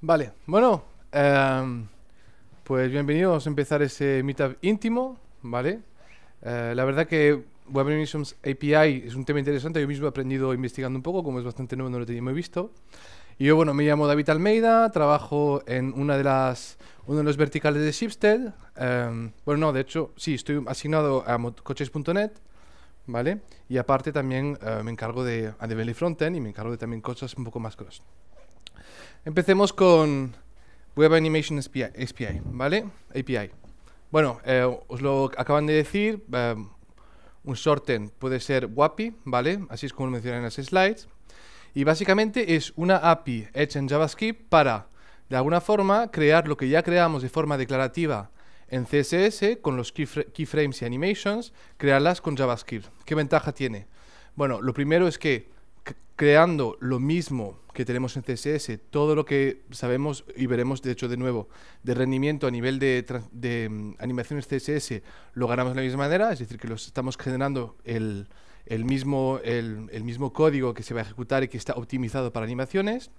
Vale, bueno, em, pues bienvenidos a empezar ese meetup íntimo, ¿vale? Eh, la verdad que Web API es un tema interesante, yo mismo he aprendido investigando un poco, como es bastante nuevo no lo tenía muy visto. Y yo, bueno, me llamo David Almeida, trabajo en una de las, uno de los verticales de Shipstead. Em, bueno, no, de hecho, sí, estoy asignado a coches.net, ¿vale? Y aparte también eh, me encargo de a Frontend y me encargo de también cosas un poco más cross. Empecemos con Web Animation API, ¿vale? API. Bueno, eh, os lo acaban de decir, eh, un shorten puede ser WAPI, ¿vale? Así es como lo mencioné en las slides. Y básicamente es una API hecha en JavaScript para, de alguna forma, crear lo que ya creamos de forma declarativa en CSS con los keyframes y animations, crearlas con JavaScript. ¿Qué ventaja tiene? Bueno, lo primero es que creando lo mismo que tenemos en CSS, todo lo que sabemos y veremos de hecho de nuevo de rendimiento a nivel de, mm, animaciones CSS, lo ganamos de la misma manera, es decir, que los estamos generando el, el mismo, el, mismo código que se va a ejecutar y que está optimizado para animaciones.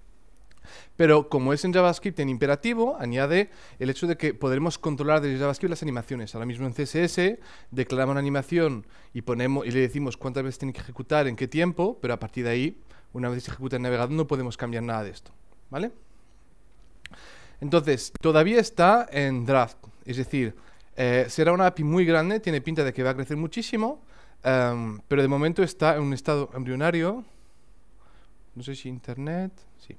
Pero como es en JavaScript en imperativo, añade el hecho de que podremos controlar desde JavaScript las animaciones. Ahora mismo en CSS declaramos una animación y, ponemos, y le decimos cuántas veces tiene que ejecutar, en qué tiempo, pero a partir de ahí una vez se ejecuta el navegador no podemos cambiar nada de esto, ¿vale? Entonces, todavía está en draft, es decir, eh, será una API muy grande, tiene pinta de que va a crecer muchísimo, em, pero de momento está en un estado embrionario, no sé si internet, sí,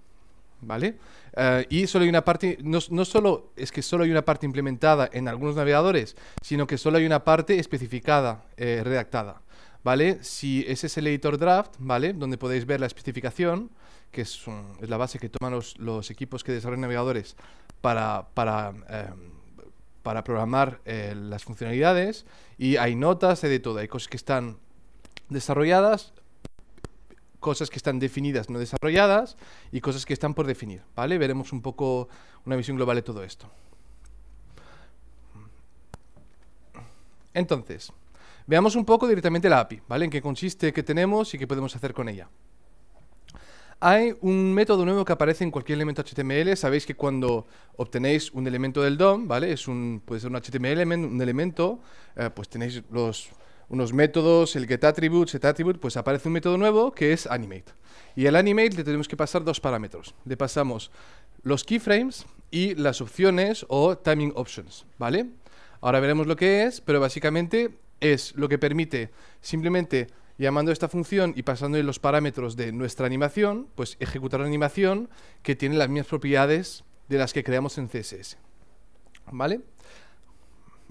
¿vale? Eh, y solo hay una parte, no, no, solo es que solo hay una parte implementada en algunos navegadores, sino que solo hay una parte especificada, eh, redactada. ¿vale? Si ese es el editor draft, ¿vale? Donde podéis ver la especificación, que es, la base que toman los, equipos que desarrollan navegadores para, para, em, para programar eh, las funcionalidades, y hay notas, de todo, hay cosas que están desarrolladas, cosas que están definidas, no desarrolladas, y cosas que están por definir, ¿vale? Veremos un poco una visión global de todo esto. Entonces, Veamos un poco directamente la API, ¿vale? En qué consiste, qué tenemos y qué podemos hacer con ella. Hay un método nuevo que aparece en cualquier elemento HTML. Sabéis que cuando obtenéis un elemento del DOM, ¿vale? Es un, puede ser un HTML un elemento, eh, pues tenéis los, unos métodos, el getAttribute, setAttribute, pues aparece un método nuevo que es animate. Y al animate le tenemos que pasar dos parámetros. Le pasamos los keyframes y las opciones o timing options, ¿vale? Ahora veremos lo que es, pero básicamente es lo que permite simplemente llamando a esta función y pasándole los parámetros de nuestra animación, pues ejecutar una animación que tiene las mismas propiedades de las que creamos en CSS. ¿Vale?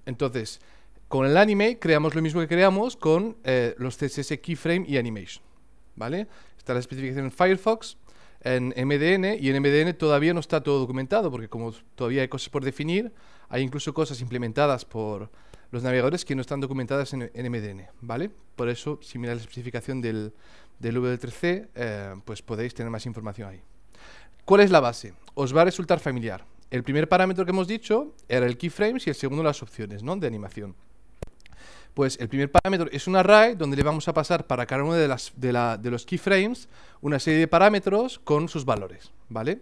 Entonces, con el anime creamos lo mismo que creamos con eh, los CSS keyframe y animation. ¿Vale? Está la especificación en Firefox, en MDN, y en MDN todavía no está todo documentado, porque como todavía hay cosas por definir, hay incluso cosas implementadas por, los navegadores que no están documentadas en, MDN, ¿vale? Por eso, si miráis la especificación del, del V3C, eh, pues podéis tener más información ahí. ¿Cuál es la base? Os va a resultar familiar. El primer parámetro que hemos dicho era el keyframes y el segundo las opciones ¿no? de animación. Pues el primer parámetro es un array donde le vamos a pasar para cada uno de, de los keyframes una serie de parámetros con sus valores, ¿vale?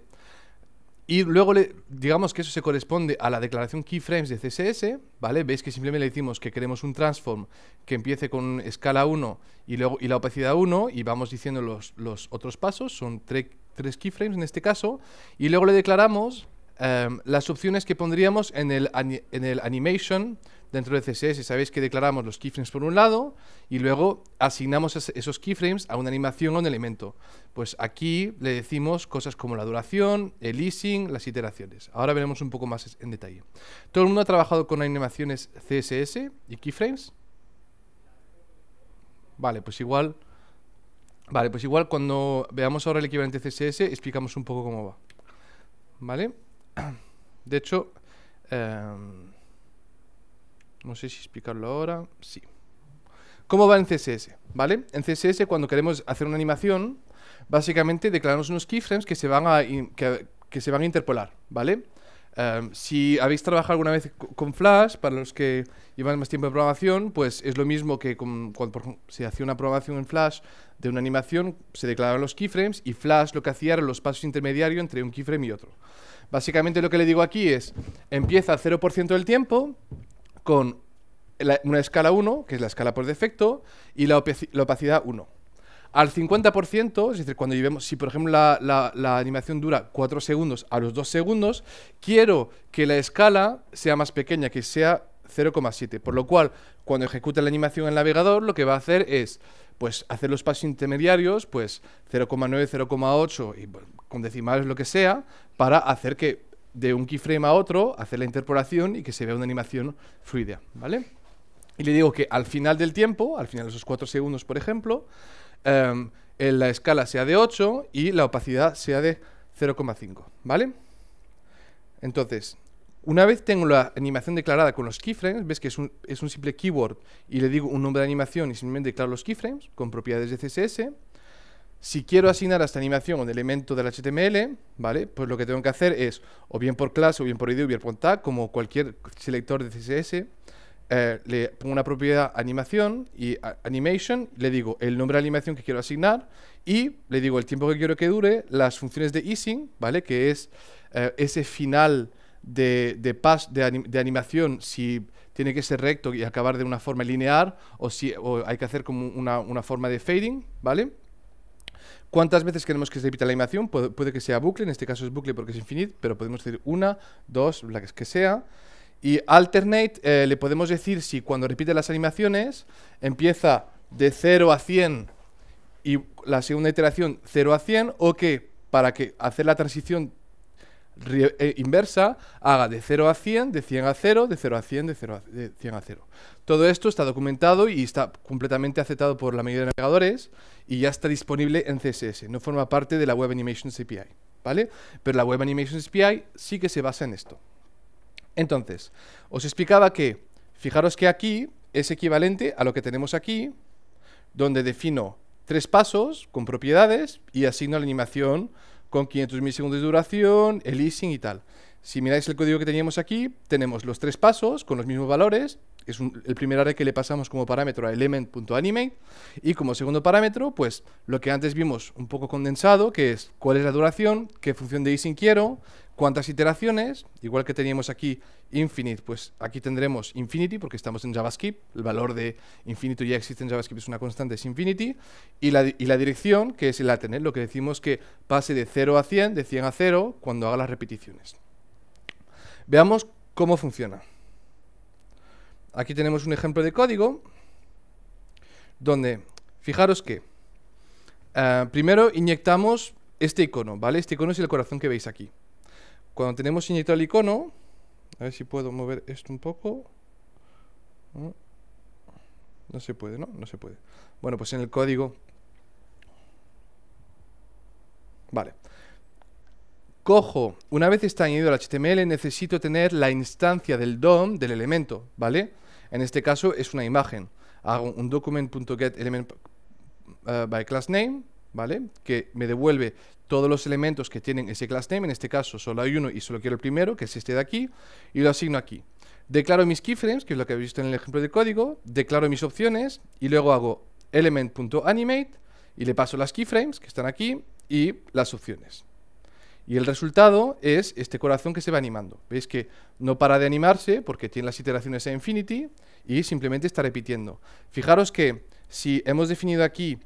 Y luego le, digamos que eso se corresponde a la declaración keyframes de CSS, ¿vale? Veis que simplemente le decimos que queremos un transform que empiece con escala 1 y, luego, y la opacidad 1 y vamos diciendo los, los otros pasos, son tres keyframes en este caso, y luego le declaramos eh, las opciones que pondríamos en en el animation dentro de CSS. Sabéis que declaramos los keyframes por un lado y luego asignamos esos keyframes a una animación o un elemento. Pues aquí le decimos cosas como la duración, el easing, las iteraciones. Ahora veremos un poco más en detalle. ¿Todo el mundo ha trabajado con animaciones CSS y keyframes? Vale, pues igual... Vale, pues igual cuando veamos ahora el equivalente CSS explicamos un poco cómo va. ¿Vale? De hecho... Eh no sé si explicarlo ahora. Sí. ¿Cómo va en CSS? ¿Vale? En CSS, cuando queremos hacer una animación, básicamente declaramos unos keyframes que se van a, que, se van a interpolar, ¿vale? Em, si habéis trabajado alguna vez con Flash, para los que llevan más tiempo de programación, pues es lo mismo que cuando se hacía una programación en Flash de una animación, se declaraban los keyframes y Flash lo que hacía eran los pasos intermediarios entre un keyframe y otro. Básicamente lo que le digo aquí es, empieza 0% del tiempo, con una escala 1, que es la escala por defecto, y la, opacidad 1. Al 50%, es decir, cuando llevemos, si por ejemplo la, animación dura 4 segundos a los 2 segundos, quiero que la escala sea más pequeña, que sea 0,7. Por lo cual, cuando ejecute la animación en el navegador, lo que va a hacer es pues, hacer los pasos intermediarios, pues 0,9, 0,8 y con decimales lo que sea, para hacer que de un keyframe a otro, hacer la interpolación y que se vea una animación fluida, ¿vale? Y le digo que al final del tiempo, al final de esos 4 segundos, por ejemplo, em, eh, la escala sea de 8 y la opacidad sea de 0,5, ¿vale? Entonces, una vez tengo la animación declarada con los keyframes, ves que es un, es un simple keyword y le digo un nombre de animación y simplemente declaro los keyframes con propiedades de CSS, si quiero asignar a esta animación un elemento del HTML, ¿vale? Pues lo que tengo que hacer es, o bien por clase, o bien por ID, o bien por tag, como cualquier selector de CSS, eh, le pongo una propiedad animación y animation, le digo el nombre de animación que quiero asignar y le digo el tiempo que quiero que dure, las funciones de easing, ¿vale? Que es eh, ese final de, de, pas, de, animación, si tiene que ser recto y acabar de una forma lineal o si hay que hacer como una, una forma de fading, ¿vale? ¿Cuántas veces queremos que se repita la animación? puede que sea bucle, en este caso es bucle porque es infinite, pero podemos decir una, dos, la que sea. Y alternate eh, le podemos decir si cuando repite las animaciones empieza de 0 a 100 y la segunda iteración 0 a 100 o que para que hacer la transición eh, inversa haga de 0 a 100, de 100 a 0, de 0 a 100, de 0 a, 100 a 0. Todo esto está documentado y está completamente aceptado por la mayoría de navegadores y ya está disponible en CSS. No forma parte de la Web Animations API, ¿vale? Pero la Web Animations API sí que se basa en esto. Entonces, os explicaba que, fijaros que aquí es equivalente a lo que tenemos aquí, donde defino tres pasos con propiedades y asigno la animación con 500 milisegundos de duración, el easing y tal. Si miráis el código que teníamos aquí, tenemos los tres pasos con los mismos valores. Es el primer array que le pasamos como parámetro a element.animate. Y como segundo parámetro, pues lo que antes vimos un poco condensado, que es cuál es la duración, qué función de easing quiero, cuántas iteraciones, igual que teníamos aquí infinite, pues aquí tendremos infinity porque estamos en JavaScript, el valor de infinito ya existe en JavaScript, es una constante, es infinity, y la, dirección, que es el tener, lo que decimos que pase de 0 a 100, de 100 a 0, cuando haga las repeticiones. Veamos cómo funciona. Aquí tenemos un ejemplo de código, donde, fijaros que, eh, primero inyectamos este icono, ¿vale? Este icono es el corazón que veis aquí. Cuando tenemos inyectado el icono, a ver si puedo mover esto un poco. No, se puede, ¿no? No se puede. Bueno, pues en el código. Vale. Cojo, una vez está añadido el HTML, necesito tener la instancia del DOM del elemento, ¿vale? En este caso es una imagen. Hago un document.getElementByClassName, que me devuelve todos los elementos que tienen ese class name, en este caso solo hay uno y solo quiero el primero, que es este de aquí, y lo asigno aquí. Declaro mis keyframes, que es lo que habéis visto en el ejemplo de código, declaro mis opciones y luego hago element.animate y le paso las keyframes que están aquí y las opciones. Y el resultado es este corazón que se va animando. Veis que no para de animarse porque tiene las iteraciones a infinity y simplemente está repitiendo. Fijaros que si hemos definido aquí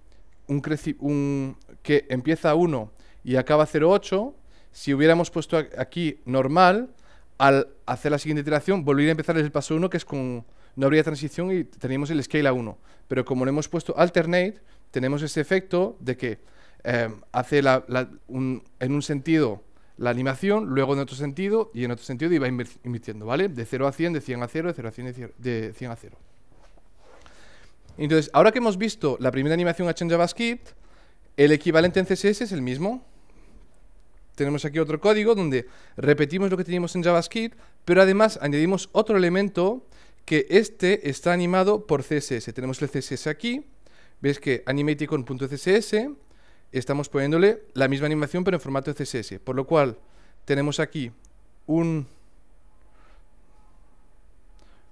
que empieza a 1 y acaba a 0,8, si hubiéramos puesto aquí normal, al hacer la siguiente iteración, volvería a empezar el paso 1, que es con... No habría transición y teníamos el scale a 1. Pero como le hemos puesto alternate, tenemos ese efecto de que em, hace en un sentido la animación, luego en otro sentido y en otro sentido iba va invirtiendo, ¿vale? De 0 a 100, de 100 a 0, de 0 a 100, de 100 a 0. Entonces, ahora que hemos visto la primera animación hecha en JavaScript, el equivalente en CSS es el mismo. Tenemos aquí otro código donde repetimos lo que teníamos en JavaScript, pero además añadimos otro elemento que este está animado por CSS. Tenemos el CSS aquí, ves que animaticon.css, estamos poniéndole la misma animación pero en formato CSS, por lo cual tenemos aquí un,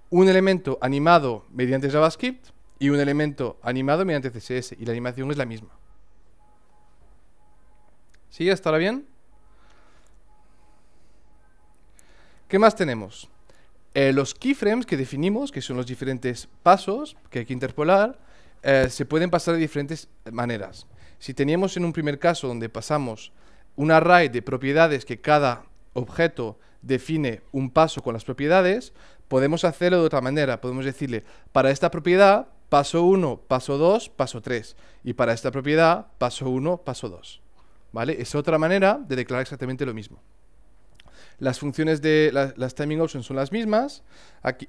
un elemento animado mediante JavaScript, y un elemento animado mediante CSS y la animación es la misma. ¿Sí? ¿Hasta ahora bien? ¿Qué más tenemos? Eh, los keyframes que definimos, que son los diferentes pasos que hay que interpolar, eh, se pueden pasar de diferentes maneras. Si teníamos en un primer caso donde pasamos un array de propiedades que cada objeto define un paso con las propiedades, podemos hacerlo de otra manera. Podemos decirle, para esta propiedad paso 1, paso 2, paso 3. Y para esta propiedad, paso 1, paso 2. ¿Vale? Es otra manera de declarar exactamente lo mismo. Las funciones de las timing options son las mismas. Aquí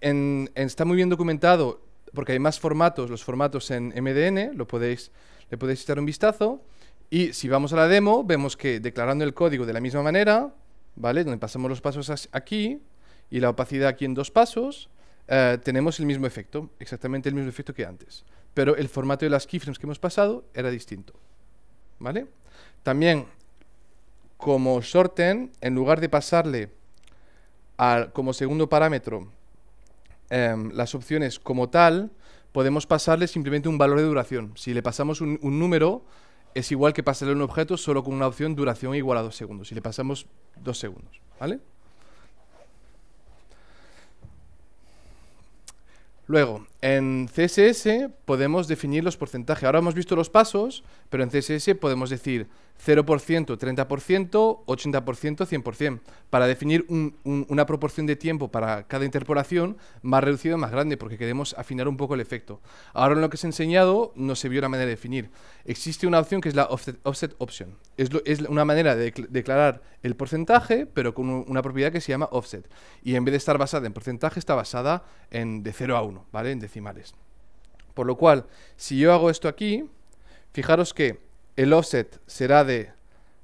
está muy bien documentado porque hay más formatos, los formatos en MDN, lo podéis, le podéis echar un vistazo. Y si vamos a la demo, vemos que declarando el código de la misma manera, ¿vale? Donde pasamos los pasos aquí y la opacidad aquí en dos pasos, eh, tenemos el mismo efecto, exactamente el mismo efecto que antes, pero el formato de las keyframes que hemos pasado era distinto. ¿Vale? También, como shorten, en lugar de pasarle como segundo parámetro em, las opciones como tal, podemos pasarle simplemente un valor de duración. Si le pasamos un, un número, es igual que pasarle un objeto solo con una opción duración igual a dos segundos. Si le pasamos dos segundos, ¿vale? Luego, en CSS podemos definir los porcentajes. Ahora hemos visto los pasos, pero en CSS podemos decir 0%, 30%, 80%, 100%, para definir una proporción de tiempo para cada interpolación más reducido, más grande, porque queremos afinar un poco el efecto. Ahora en lo que os he enseñado no se vio la manera de definir. Existe una opción que es la offset, option. Es, es, una manera de declarar el porcentaje, pero con una propiedad que se llama offset. Y en vez de estar basada en porcentaje, está basada en de 0 a 1, ¿vale? En decimales. Por lo cual, si yo hago esto aquí, fijaros que el offset será de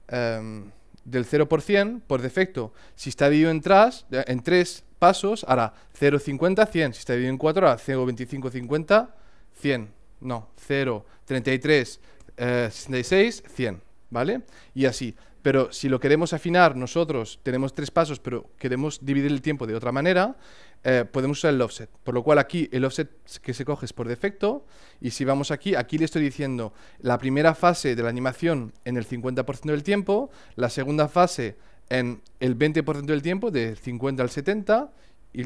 em, del 0%, por defecto, si está dividido en, tres pasos, hará 0,50, 100. Si está dividido en 4, hará 0,25, 50, 100. No, 0, 66, 100. ¿Vale? Y así. Pero si lo queremos afinar nosotros, tenemos tres pasos, pero queremos dividir el tiempo de otra manera, eh, podemos usar el offset. Por lo cual aquí el offset que se coge es por defecto. Y si vamos aquí, aquí le estoy diciendo la primera fase de la animación en el 50% del tiempo, la segunda fase en el 20% del tiempo, de 50 al 70, y,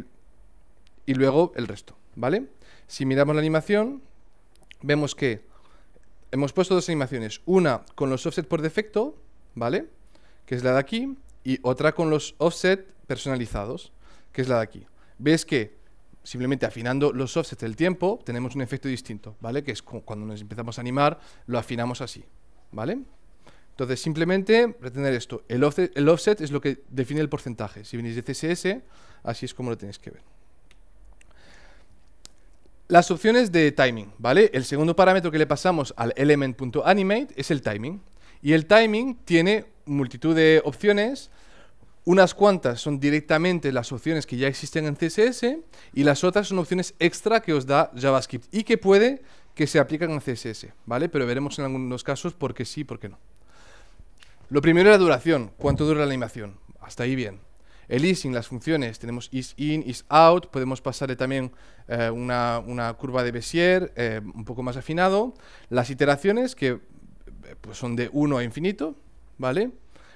luego el resto, ¿vale? Si miramos la animación, vemos que hemos puesto dos animaciones. Una con los offset por defecto, ¿vale? Que es la de aquí, y otra con los offset personalizados, que es la de aquí. Ves que simplemente afinando los offsets del tiempo tenemos un efecto distinto, ¿vale? Que es cuando nos empezamos a animar, lo afinamos así, ¿vale? Entonces simplemente retener esto. El offset, el offset es lo que define el porcentaje. Si venís de CSS, así es como lo tenéis que ver. Las opciones de timing, ¿vale? El segundo parámetro que le pasamos al element.animate es el timing. Y el timing tiene multitud de opciones. Unas cuantas son directamente las opciones que ya existen en CSS y las otras son opciones extra que os da JavaScript y que puede que se aplican en CSS, ¿vale? Pero veremos en algunos casos por qué sí, por qué no. Lo primero es la duración, cuánto dura la animación. Hasta ahí bien. El easing, las funciones, tenemos is in, is out, podemos pasarle también eh, una, curva de Bézier eh, un poco más afinado. Las iteraciones, que eh, pues son de 1 a infinito, ¿vale?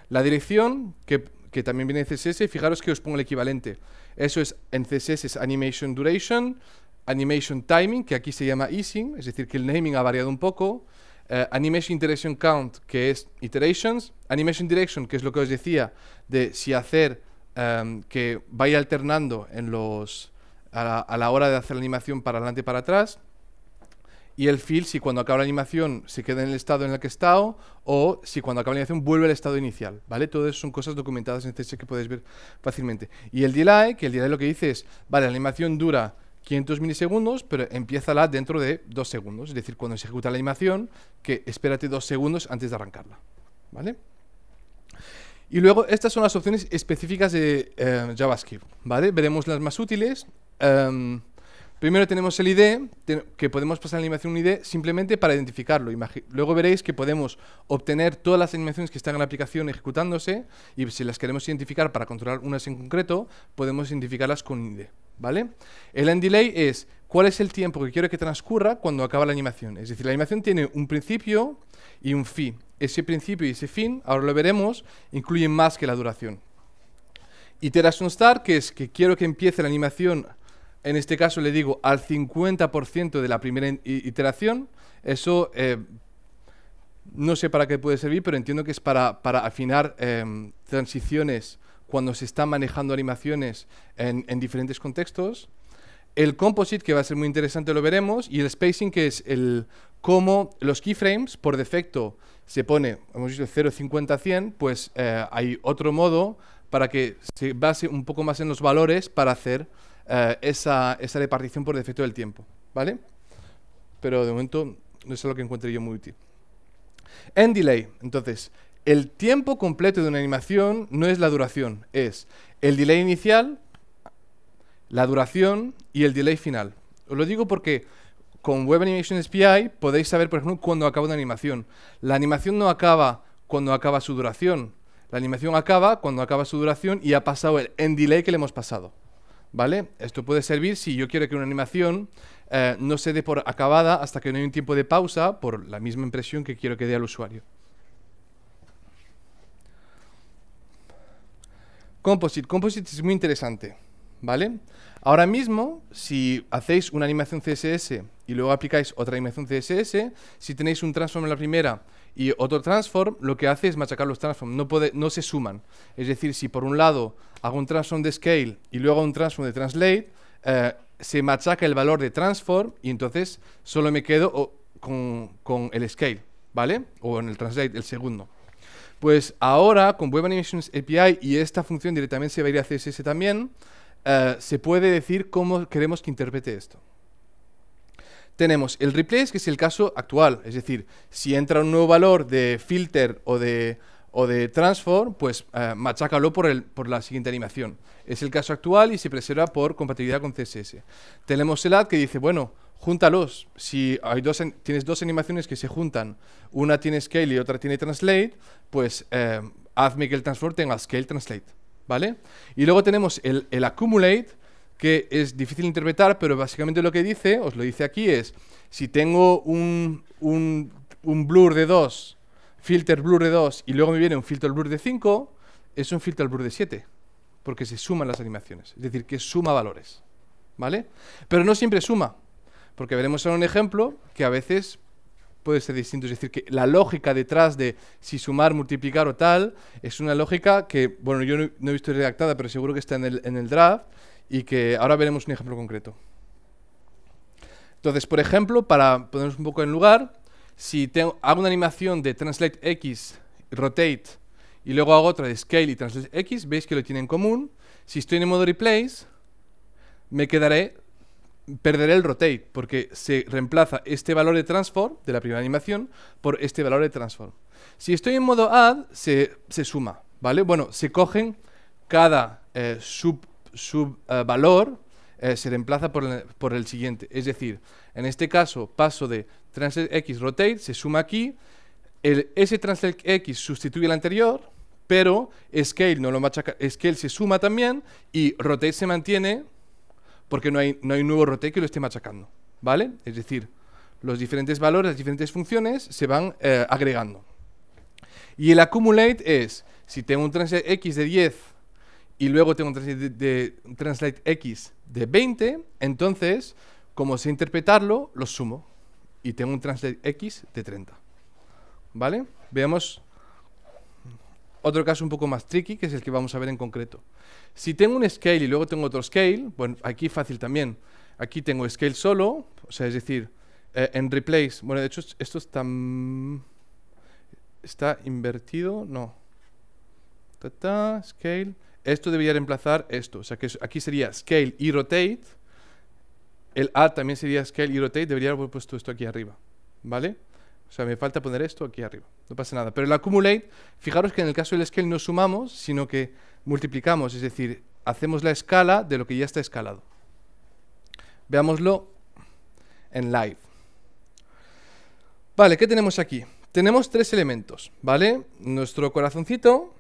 La dirección, que, también viene en CSS, fijaros que os pongo el equivalente. Eso es, en CSS es Animation Duration, Animation Timing, que aquí se llama Easing, es decir, que el naming ha variado un poco. Eh, animation Iteration Count, que es Iterations. Animation Direction, que es lo que os decía, de si hacer em, que vaya alternando en los, a la, a la hora de hacer la animación para adelante y para atrás y el fill si cuando acaba la animación se queda en el estado en el que está estado o si cuando acaba la animación vuelve al estado inicial, ¿vale? Todo eso son cosas documentadas en CSS que podéis ver fácilmente. Y el delay, que el delay lo que dice es, vale, la animación dura 500 milisegundos, pero empieza la dentro de dos segundos, es decir, cuando se ejecuta la animación, que espérate dos segundos antes de arrancarla, ¿vale? Y luego estas son las opciones específicas de eh, JavaScript, ¿vale? Veremos las más útiles. Em, Primero tenemos el ID, que podemos pasar a la animación un ID simplemente para identificarlo. Luego veréis que podemos obtener todas las animaciones que están en la aplicación ejecutándose y si las queremos identificar para controlar unas en concreto, podemos identificarlas con ID. ¿Vale? El end delay es cuál es el tiempo que quiero que transcurra cuando acaba la animación. Es decir, la animación tiene un principio y un fin. Ese principio y ese fin, ahora lo veremos, incluyen más que la duración. Iteration start, que es que quiero que empiece la animación en este caso le digo al 50% de la primera iteración, eso eh, no sé para qué puede servir, pero entiendo que es para, afinar em, transiciones cuando se están manejando animaciones en, diferentes contextos. El composite, que va a ser muy interesante, lo veremos. Y el spacing, que es el cómo los keyframes, por defecto, se pone, hemos dicho 50 100, pues eh, hay otro modo para que se base un poco más en los valores para hacer eh, esa, repartición por defecto del tiempo, ¿vale? Pero de momento no es lo que encuentre yo muy útil. End delay, entonces, el tiempo completo de una animación no es la duración, es el delay inicial, la duración y el delay final. Os lo digo porque con Web Animation SPI podéis saber, por ejemplo, cuándo acaba una animación. La animación no acaba cuando acaba su duración. La animación acaba cuando acaba su duración y ha pasado el end delay que le hemos pasado. ¿vale? Esto puede servir si yo quiero que una animación eh, no se dé por acabada hasta que no hay un tiempo de pausa por la misma impresión que quiero que dé al usuario. Composite. Composite es muy interesante, ¿vale? Ahora mismo, si hacéis una animación CSS y luego aplicáis otra animación CSS, si tenéis un transform en la primera y otro transform lo que hace es machacar los transform, no, se suman. Es decir, si por un lado hago un transform de scale y luego un transform de translate, eh, se machaca el valor de transform y entonces solo me quedo con, el scale, ¿vale? O en el translate, el segundo. Pues ahora con Web Animations API y esta función directamente se va a ir a CSS también, eh, se puede decir cómo queremos que interprete esto tenemos el replace, que es el caso actual. Es decir, si entra un nuevo valor de filter o de, o de transform, pues eh, machácalo por, el, por la siguiente animación. Es el caso actual y se preserva por compatibilidad con CSS. Tenemos el add que dice, bueno, júntalos. Si hay dos, tienes dos animaciones que se juntan, una tiene scale y otra tiene translate, pues eh, hazme que el transform tenga scale translate. ¿Vale? Y luego tenemos el, el accumulate, que es difícil interpretar, pero básicamente lo que dice, os lo dice aquí, es si tengo un, blur de 2, filter blur de 2, y luego me viene un filter blur de 5, es un filter blur de 7, porque se suman las animaciones, es decir, que suma valores, ¿vale? Pero no siempre suma, porque veremos en un ejemplo que a veces puede ser distinto. Es decir, que la lógica detrás de si sumar, multiplicar o tal es una lógica que, bueno, yo no, he visto redactada, pero seguro que está en el, en el draft, y que ahora veremos un ejemplo concreto. Entonces, por ejemplo, para ponernos un poco en lugar, si tengo, hago una animación de translate x, rotate, y luego hago otra de scale y translate x, veis que lo tienen en común. Si estoy en el modo replace, me quedaré, perderé el rotate, porque se reemplaza este valor de transform de la primera animación por este valor de transform. Si estoy en modo add, se, suma, ¿vale? Bueno, se cogen cada eh, sub su valor eh, se reemplaza por el, siguiente. Es decir, en este caso paso de translate x rotate, se suma aquí, el, ese translate x sustituye al anterior, pero scale, no lo machaca, se suma también y rotate se mantiene porque no hay, no hay nuevo rotate que lo esté machacando. ¿Vale? Es decir, los diferentes valores, las diferentes funciones se van eh, agregando. Y el accumulate es, si tengo un translate x de 10 y luego tengo un translate, de, x de 20, entonces, como sé interpretarlo, lo sumo. Y tengo un translate x de 30. ¿Vale? Veamos otro caso un poco más tricky, que es el que vamos a ver en concreto. Si tengo un scale y luego tengo otro scale, bueno, aquí fácil también. Aquí tengo scale solo, o sea, es decir, eh, en replace. Bueno, de hecho, esto está... ¿Está invertido? No. Ta -ta, scale esto debería reemplazar esto. O sea que aquí sería scale y rotate. El A también sería scale y rotate. Debería haber puesto esto aquí arriba. ¿Vale? O sea, me falta poner esto aquí arriba. No pasa nada. Pero el accumulate, fijaros que en el caso del scale no sumamos, sino que multiplicamos. Es decir, hacemos la escala de lo que ya está escalado. Veámoslo en live. Vale, ¿qué tenemos aquí? Tenemos tres elementos, ¿vale? Nuestro corazoncito,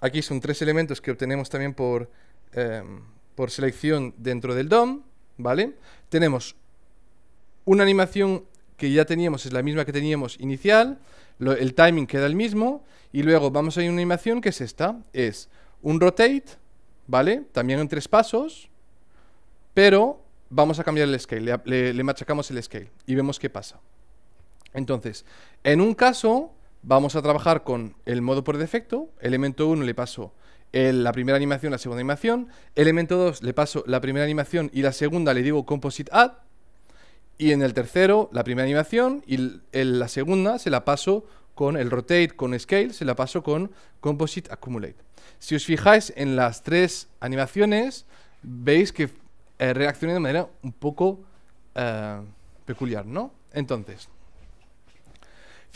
Aquí son tres elementos que obtenemos también por, em, por selección dentro del DOM, ¿vale? Tenemos una animación que ya teníamos, es la misma que teníamos inicial, el timing queda el mismo, y luego vamos a ir a una animación que es esta, es un rotate, ¿vale? También en tres pasos, pero vamos a cambiar el scale, le machacamos el scale y vemos qué pasa. Entonces, en un caso Vamos a trabajar con el modo por defecto. Elemento 1 le paso la primera animación, la segunda animación. Elemento 2 le paso la primera animación y la segunda le digo composite add. Y en el tercero, la primera animación y en la segunda se la paso con el rotate, con scale, se la paso con composite accumulate. Si os fijáis en las tres animaciones, veis que eh, reaccionan de manera un poco eh, peculiar, ¿no? Entonces,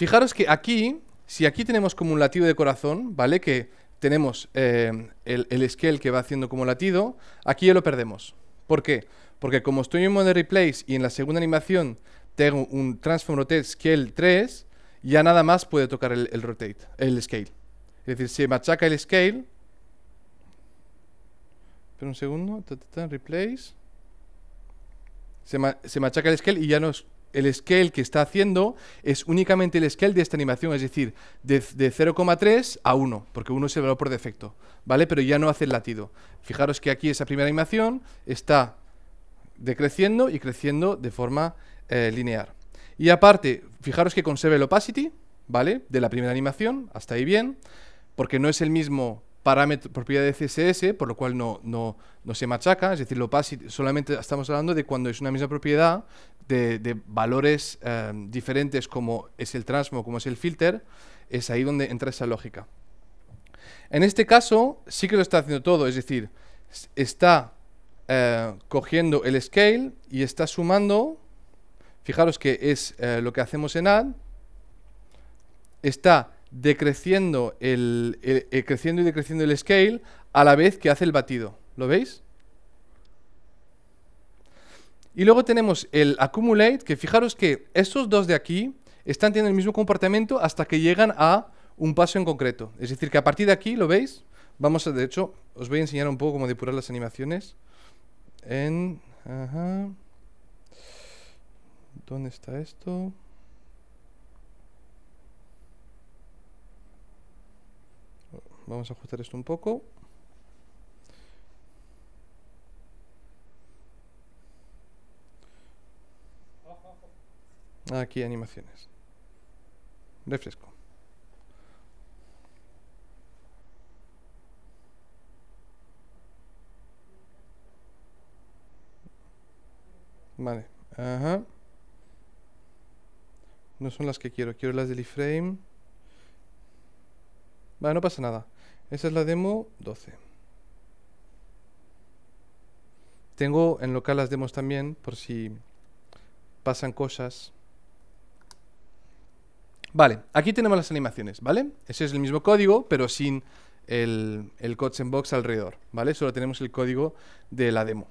Fijaros que aquí, si aquí tenemos como un latido de corazón, ¿vale? Que tenemos eh, el, scale que va haciendo como latido, aquí ya lo perdemos. ¿Por qué? Porque como estoy en modo replace y en la segunda animación tengo un transform rotate scale 3, ya nada más puede tocar el, rotate, el scale. Es decir, se machaca el scale. Espera un segundo, replace. Se, se, machaca el scale y ya no, es, el scale que está haciendo es únicamente el scale de esta animación, es decir, de, 0,3 a 1, porque 1 es el valor por defecto, ¿vale? Pero ya no hace el latido. Fijaros que aquí esa primera animación está decreciendo y creciendo de forma eh, lineal. Y aparte, fijaros que conserva el opacity, ¿vale? De la primera animación, hasta ahí bien, porque no es el mismo parámetro, propiedad de CSS, por lo cual no, no se machaca, es decir, lo opacity, solamente estamos hablando de cuando es una misma propiedad, de, valores em, diferentes como es el transmo, como es el filter, es ahí donde entra esa lógica. En este caso sí que lo está haciendo todo, es decir, está eh, cogiendo el scale y está sumando, fijaros que es eh, lo que hacemos en add, está decreciendo el, eh, creciendo y decreciendo el scale a la vez que hace el batido, ¿lo veis? Y luego tenemos el accumulate, que fijaros que estos dos de aquí están teniendo el mismo comportamiento hasta que llegan a un paso en concreto. Es decir, que a partir de aquí, ¿lo veis? Vamos a, de hecho, os voy a enseñar un poco cómo depurar las animaciones. ¿Dónde está esto? Vamos a ajustar esto un poco. Aquí animaciones. Refresco. Vale. Ajá. No son las que quiero. Quiero las del iframe. va, no pasa nada. Esa es la demo 12. Tengo en local las demos también por si pasan cosas. Vale, aquí tenemos las animaciones, ¿vale? Ese es el mismo código, pero sin el, el en box alrededor, ¿vale? Solo tenemos el código de la demo.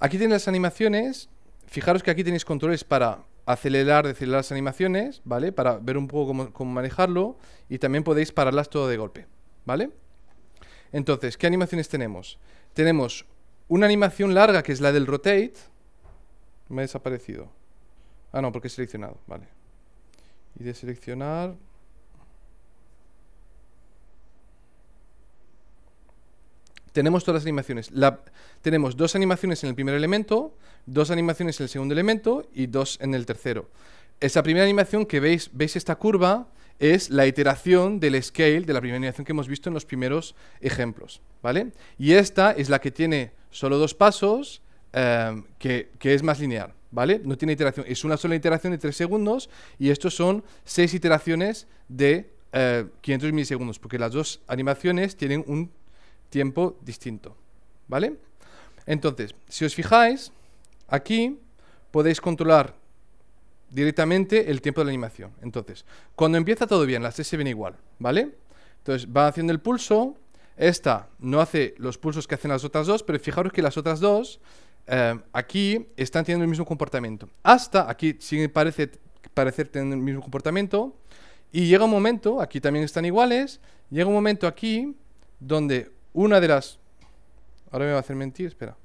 Aquí tienen las animaciones. Fijaros que aquí tenéis controles para acelerar, decelerar las animaciones, ¿vale? Para ver un poco cómo, cómo manejarlo. Y también podéis pararlas todo de golpe, ¿vale? Entonces, ¿qué animaciones tenemos? Tenemos una animación larga que es la del rotate. Me ha desaparecido. Ah, no, porque he seleccionado, vale y de seleccionar tenemos todas las animaciones. tenemos dos animaciones en el primer elemento, dos animaciones en el segundo elemento y dos en el tercero. Esa primera animación que veis, veis esta curva, es la iteración del scale de la primera animación que hemos visto en los primeros ejemplos, ¿vale? Y esta es la que tiene solo dos pasos, eh, que, que es más lineal. ¿vale? No tiene iteración, es una sola iteración de 3 segundos y estos son 6 iteraciones de 500 eh, milisegundos, porque las dos animaciones tienen un tiempo distinto, ¿vale? Entonces, si os fijáis, aquí podéis controlar directamente el tiempo de la animación. Entonces, cuando empieza todo bien, las tres se ven igual, ¿vale? Entonces, va haciendo el pulso, esta no hace los pulsos que hacen las otras dos, pero fijaros que las otras dos Em, aquí están teniendo el mismo comportamiento. Hasta aquí sigue parece, parecer tener el mismo comportamiento. Y llega un momento, aquí también están iguales, llega un momento aquí donde una de las... Ahora me va a hacer mentir, espera.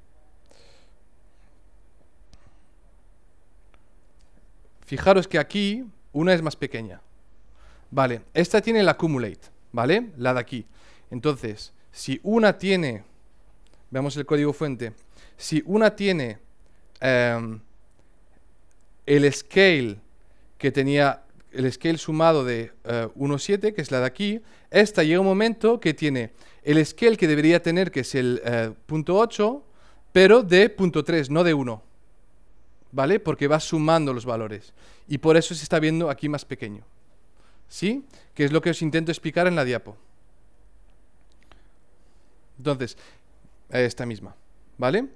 Fijaros que aquí una es más pequeña. Vale, esta tiene el accumulate, ¿vale? La de aquí. Entonces, si una tiene, veamos el código fuente, si una tiene em, el scale que tenía el scale sumado de 1,7, eh, que es la de aquí, esta llega un momento que tiene el scale que debería tener, que es el 8, eh, pero de punto 3, no de 1. ¿Vale? Porque va sumando los valores. Y por eso se está viendo aquí más pequeño. ¿Sí? Que es lo que os intento explicar en la diapo. Entonces, esta misma. ¿Vale?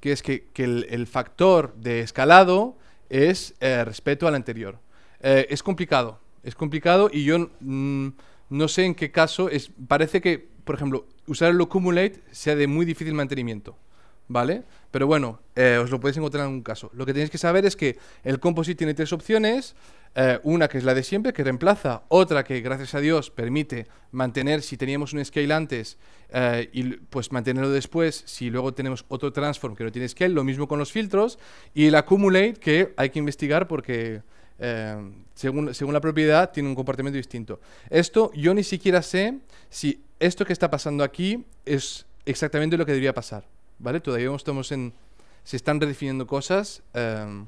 que es que, el, factor de escalado es eh, respecto al anterior. Eh, es complicado, es complicado y yo mm, no sé en qué caso, es, parece que, por ejemplo, usar el accumulate sea de muy difícil mantenimiento. ¿vale? Pero bueno, eh, os lo podéis encontrar en un caso. Lo que tenéis que saber es que el composite tiene tres opciones. Eh, una que es la de siempre, que reemplaza. Otra que, gracias a Dios, permite mantener, si teníamos un scale antes, eh, y pues mantenerlo después, si luego tenemos otro transform que no tiene scale, lo mismo con los filtros. Y el accumulate, que hay que investigar porque... según, según la propiedad, tiene un comportamiento distinto. Esto yo ni siquiera sé si esto que está pasando aquí es exactamente lo que debería pasar. ¿vale? Todavía estamos en... Se están redefiniendo cosas em,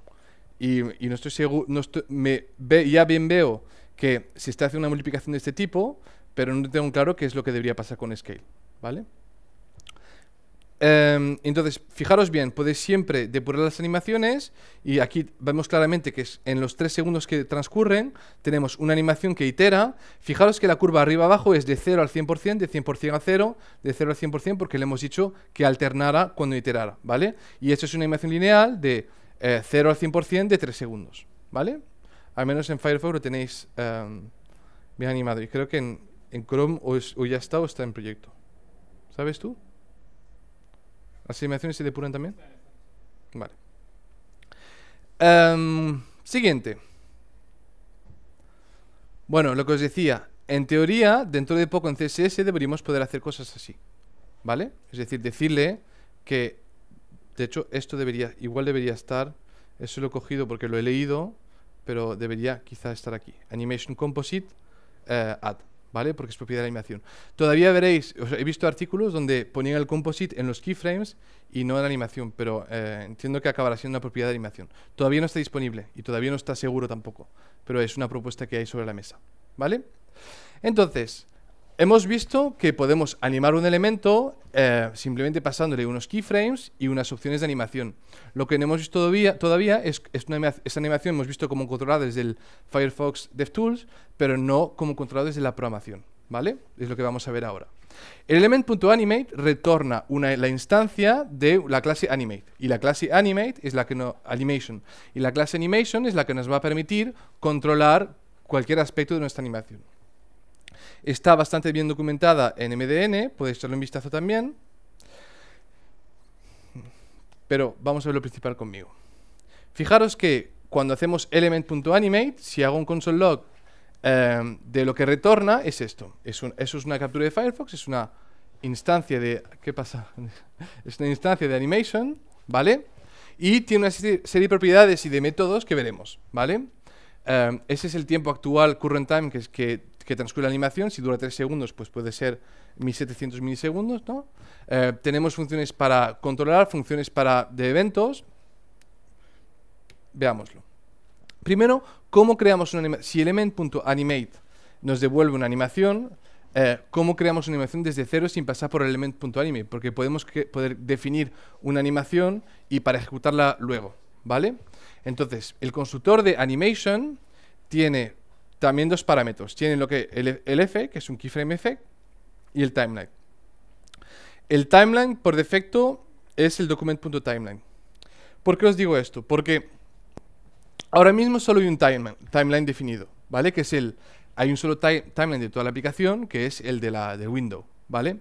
y, y, no estoy seguro... me ya bien veo que se está haciendo una multiplicación de este tipo, pero no tengo claro qué es lo que debería pasar con Scale, ¿vale? Em, entonces, fijaros bien, podéis siempre depurar las animaciones y aquí vemos claramente que en los 3 segundos que transcurren tenemos una animación que itera. Fijaros que la curva arriba abajo es de 0 al 100%, de 100% a 0, de 0 al 100% porque le hemos dicho que alternara cuando iterara, ¿vale? Y esto es una animación lineal de 0 eh, al 100% de 3 segundos, ¿vale? Al menos en Firefox lo tenéis em, bien animado y creo que en, Chrome o ya está o está en proyecto. ¿Sabes tú? ¿Las animaciones se depuran también? Vale. Em, siguiente. Bueno, lo que os decía. En teoría, dentro de poco en CSS deberíamos poder hacer cosas así. ¿Vale? Es decir, decirle que... De hecho, esto debería... Igual debería estar... Eso lo he cogido porque lo he leído, pero debería quizá estar aquí. Animation Composite eh, Add. ¿vale? Porque es propiedad de animación. Todavía veréis, he visto artículos donde ponían el composite en los keyframes y no en la animación, pero eh, entiendo que acabará siendo una propiedad de animación. Todavía no está disponible y todavía no está seguro tampoco, pero es una propuesta que hay sobre la mesa, ¿vale? Entonces, Hemos visto que podemos animar un elemento eh, simplemente pasándole unos keyframes y unas opciones de animación. Lo que no hemos visto todavía, todavía es, es esa animación, hemos visto como controlada desde el Firefox DevTools, pero no como controlar desde la programación. ¿Vale? Es lo que vamos a ver ahora. El element.animate retorna la instancia de la clase animate y la clase animate es la que no animation y la clase animation es la que nos va a permitir controlar cualquier aspecto de nuestra animación. Está bastante bien documentada en MDN, podéis echarle un vistazo también. Pero vamos a ver lo principal conmigo. Fijaros que cuando hacemos element.animate, si hago un console em, de lo que retorna, es esto. eso es una captura de Firefox, es una instancia de... ¿Qué pasa? es una instancia de animation, ¿vale? Y tiene una serie de propiedades y de métodos que veremos, ¿vale? Em, ese es el tiempo actual, current time, que es que que transcurre la animación. Si dura 3 segundos, pues puede ser 1700 milisegundos, ¿no? Eh, tenemos funciones para controlar, funciones para de eventos. Veámoslo. Primero, ¿cómo creamos una animación? Si element.animate nos devuelve una animación, eh, ¿cómo creamos una animación desde cero sin pasar por element.animate? Porque podemos poder definir una animación y para ejecutarla luego, ¿vale? Entonces, el constructor de animation tiene también dos parámetros. Tienen lo que el, el F, que es un keyframe F, y el timeline. El timeline, por defecto, es el document.timeline. ¿Por qué os digo esto? Porque ahora mismo solo hay un timeline, timeline definido, ¿vale? Que es el... Hay un solo timeline de toda la aplicación, que es el de la, del window, ¿vale?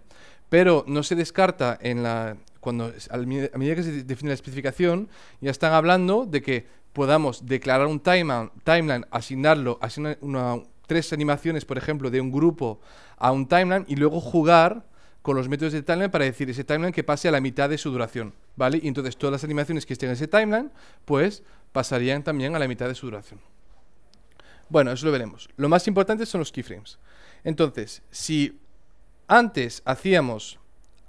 Pero no se descarta en la... Cuando, a medida que se define la especificación, ya están hablando de que podamos declarar un timeline, timeline asignarlo, asignar una, tres animaciones, por ejemplo, de un grupo a un timeline y luego jugar con los métodos de timeline para decir ese timeline que pase a la mitad de su duración, ¿vale? Y entonces todas las animaciones que estén en ese timeline, pues pasarían también a la mitad de su duración. Bueno, eso lo veremos. Lo más importante son los keyframes. Entonces, si antes hacíamos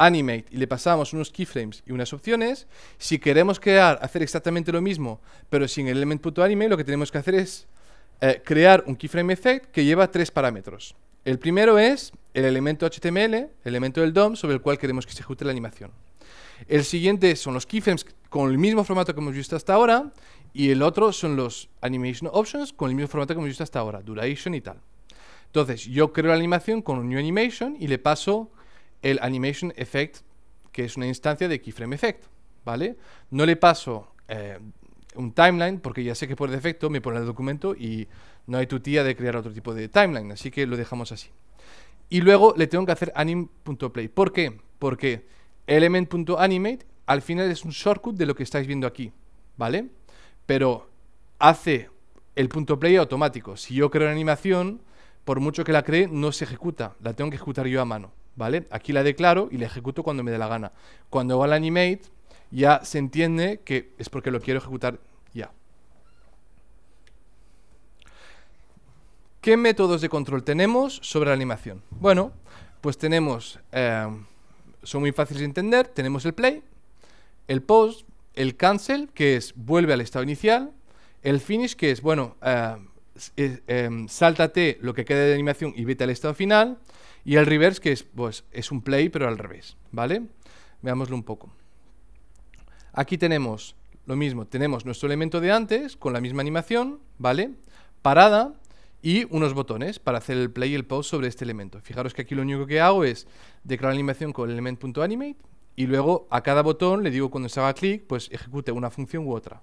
animate y le pasamos unos keyframes y unas opciones, si queremos crear, hacer exactamente lo mismo, pero sin el element.anime, lo que tenemos que hacer es eh, crear un keyframe effect que lleva tres parámetros. El primero es el elemento HTML, el elemento del DOM sobre el cual queremos que se ejecute la animación. El siguiente son los keyframes con el mismo formato que hemos visto hasta ahora y el otro son los animation options con el mismo formato que hemos visto hasta ahora, duration y tal. Entonces, yo creo la animación con un new animation y le paso el animation effect, que es una instancia de keyframe effect, ¿vale? No le paso eh, un timeline porque ya sé que por defecto me pone el documento y no hay tutía de crear otro tipo de timeline, así que lo dejamos así. Y luego le tengo que hacer anim.play. ¿Por qué? Porque element.animate al final es un shortcut de lo que estáis viendo aquí, ¿vale? Pero hace el punto play automático. Si yo creo una animación, por mucho que la cree, no se ejecuta. La tengo que ejecutar yo a mano. ¿vale? Aquí la declaro y la ejecuto cuando me dé la gana. Cuando va al animate, ya se entiende que es porque lo quiero ejecutar ya. ¿Qué métodos de control tenemos sobre la animación? Bueno, pues tenemos, eh, son muy fáciles de entender, tenemos el play, el pause, el cancel, que es vuelve al estado inicial, el finish, que es, bueno, eh, eh, em, sáltate lo que queda de animación y vete al estado final, y el reverse, que es, pues, es un play, pero al revés, ¿vale? Veámoslo un poco. Aquí tenemos lo mismo, tenemos nuestro elemento de antes con la misma animación, ¿vale? Parada y unos botones para hacer el play y el pause sobre este elemento. Fijaros que aquí lo único que hago es declarar la animación con el element.animate y luego a cada botón le digo cuando se haga clic, pues ejecute una función u otra,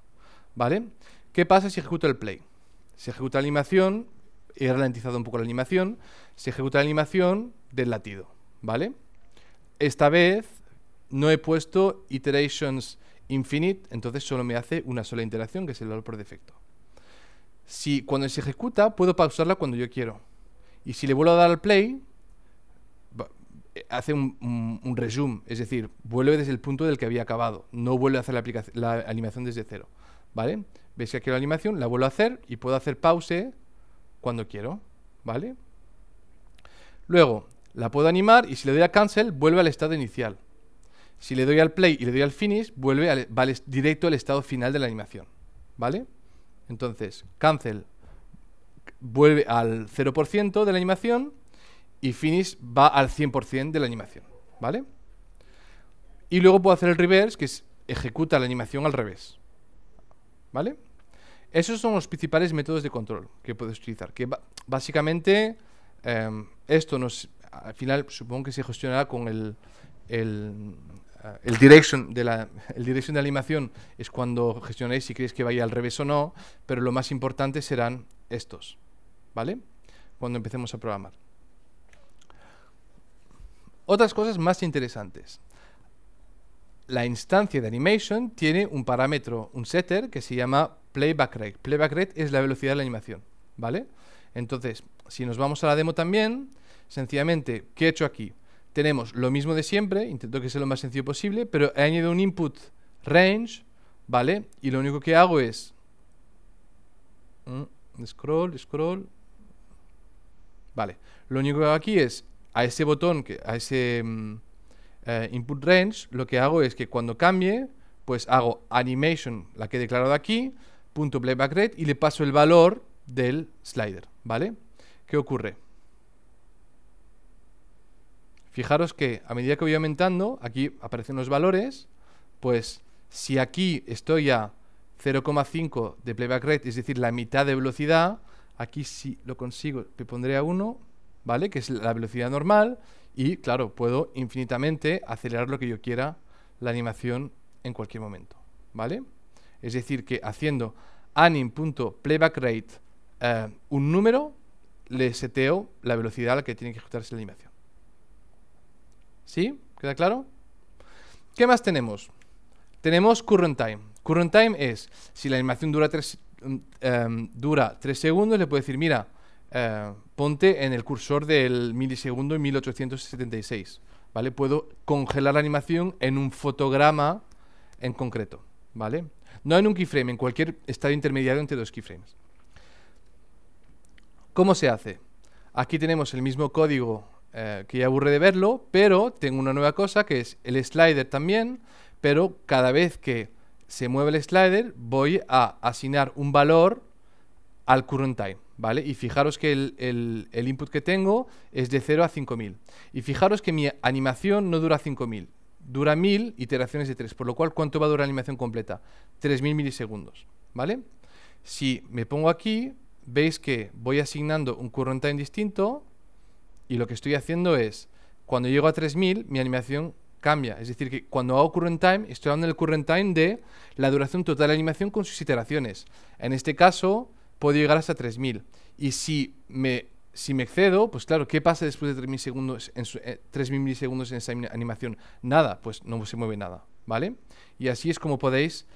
¿vale? ¿Qué pasa si ejecuto el play? Se ejecuta la animación he ralentizado un poco la animación, se ejecuta la animación del latido, ¿vale? Esta vez no he puesto iterations infinite, entonces solo me hace una sola interacción, que es el valor por defecto. Si cuando se ejecuta, puedo pausarla cuando yo quiero. Y si le vuelvo a dar al play, hace un, resume, es decir, vuelve desde el punto del que había acabado, no vuelve a hacer la, animación desde cero, ¿vale? Veis que aquí la animación, la vuelvo a hacer y puedo hacer pause cuando quiero, ¿vale? Luego, la puedo animar y si le doy a cancel, vuelve al estado inicial. Si le doy al play y le doy al finish, vuelve va directo al estado final de la animación, ¿vale? Entonces, cancel vuelve al 0% de la animación y finish va al 100% de la animación, ¿vale? Y luego puedo hacer el reverse, que es ejecuta la animación al revés, ¿vale? Esos son los principales métodos de control que puedes utilizar, que básicamente em, esto nos, al final supongo que se gestionará con el, el, eh, direction de la el de animación es cuando gestionáis si queréis que vaya al revés o no, pero lo más importante serán estos, ¿vale? Cuando empecemos a programar. Otras cosas más interesantes. La instancia de animation tiene un parámetro, un setter, que se llama Playback rate. Playback rate es la velocidad de la animación, ¿vale? Entonces, si nos vamos a la demo también, sencillamente, ¿qué he hecho aquí? Tenemos lo mismo de siempre, intento que sea lo más sencillo posible, pero he añadido un input range, ¿vale? Y lo único que hago es... Mm, scroll, scroll... Vale, lo único que hago aquí es, a ese botón, que, a ese mm, eh, input range, lo que hago es que cuando cambie, pues hago animation, la que he declarado aquí, punto .playback rate y le paso el valor del slider, ¿vale? ¿Qué ocurre? Fijaros que a medida que voy aumentando, aquí aparecen los valores, pues si aquí estoy a 0,5 de playback rate, es decir, la mitad de velocidad, aquí si lo consigo le pondré a 1, ¿vale? Que es la velocidad normal y claro, puedo infinitamente acelerar lo que yo quiera la animación en cualquier momento, ¿vale? Es decir, que haciendo anim.playbackrate eh, un número, le seteo la velocidad a la que tiene que ejecutarse la animación. ¿Sí? ¿Queda claro? ¿Qué más tenemos? Tenemos current time. Current time es, si la animación dura 3 mm, em, dura tres segundos, le puedo decir, mira, eh, ponte en el cursor del milisegundo en 1876. ¿Vale? Puedo congelar la animación en un fotograma en concreto. ¿Vale? No en un keyframe, en cualquier estado intermediario entre dos keyframes. ¿Cómo se hace? Aquí tenemos el mismo código eh, que ya aburre de verlo, pero tengo una nueva cosa que es el slider también, pero cada vez que se mueve el slider voy a asignar un valor al current time, ¿vale? Y fijaros que el, el input que tengo es de 0 a 5000. Y fijaros que mi animación no dura 5000, dura 1000 iteraciones de 3, por lo cual, ¿cuánto va a durar la animación completa? 3000 milisegundos, ¿vale? Si me pongo aquí, veis que voy asignando un current time distinto y lo que estoy haciendo es, cuando llego a 3000, mi animación cambia. Es decir, que cuando hago current time, estoy dando el current time de la duración total de la animación con sus iteraciones. En este caso, puedo llegar hasta 3000. Y si me si me excedo, pues claro, ¿qué pasa después de 3.000 segundos en eh, milisegundos en esa animación? Nada, pues no se mueve nada, ¿vale? Y así es como podéis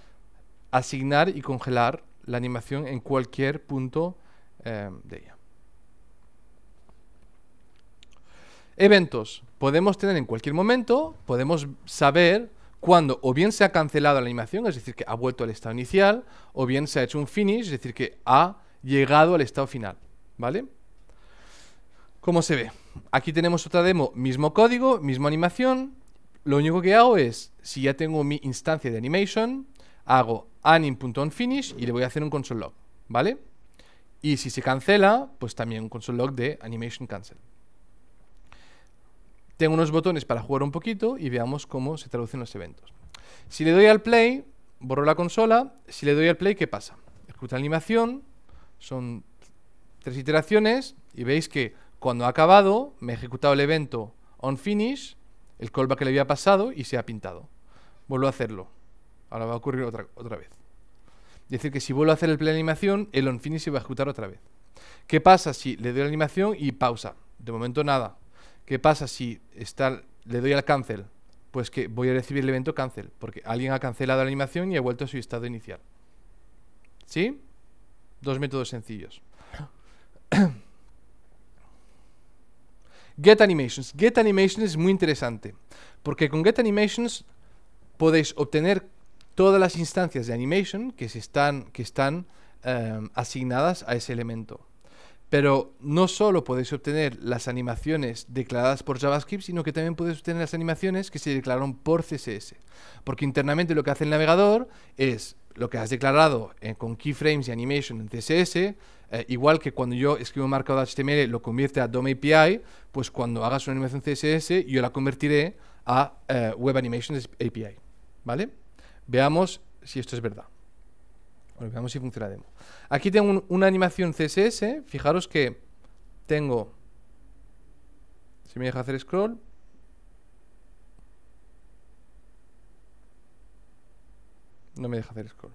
asignar y congelar la animación en cualquier punto eh, de ella. Eventos. Podemos tener en cualquier momento, podemos saber cuando o bien se ha cancelado la animación, es decir, que ha vuelto al estado inicial, o bien se ha hecho un finish, es decir, que ha llegado al estado final, ¿vale? como se ve. Aquí tenemos otra demo, mismo código, misma animación. Lo único que hago es, si ya tengo mi instancia de animation, hago anim.onfinish y le voy a hacer un console log, ¿vale? Y si se cancela, pues también un console log de animation cancel. Tengo unos botones para jugar un poquito y veamos cómo se traducen los eventos. Si le doy al play, borro la consola. Si le doy al play, ¿qué pasa? Ejecuta la animación, son tres iteraciones y veis que cuando ha acabado, me he ejecutado el evento on finish, el callback que le había pasado y se ha pintado. Vuelvo a hacerlo. Ahora va a ocurrir otra, vez. Es decir, que si vuelvo a hacer el plan de animación, el on finish se va a ejecutar otra vez. ¿Qué pasa si le doy la animación y pausa? De momento nada. ¿Qué pasa si le doy al cancel? Pues que voy a recibir el evento cancel, porque alguien ha cancelado la animación y ha vuelto a su estado inicial. ¿Sí? Dos métodos sencillos. GetAnimations. Animations. Get es muy interesante, porque con GetAnimations podéis obtener todas las instancias de animation que, están, que están em, asignadas a ese elemento. Pero no solo podéis obtener las animaciones declaradas por JavaScript, sino que también podéis obtener las animaciones que se declararon por CSS. Porque internamente lo que hace el navegador es lo que has declarado eh, con keyframes y animation en CSS, eh, igual que cuando yo escribo un marcado HTML lo convierte a DOM API, pues cuando hagas una animación CSS yo la convertiré a eh, Web Animations API. ¿Vale? Veamos si esto es verdad. veamos si funciona demo. Aquí tengo una animación CSS. Fijaros que tengo... Si me deja hacer scroll, no me deja hacer scroll.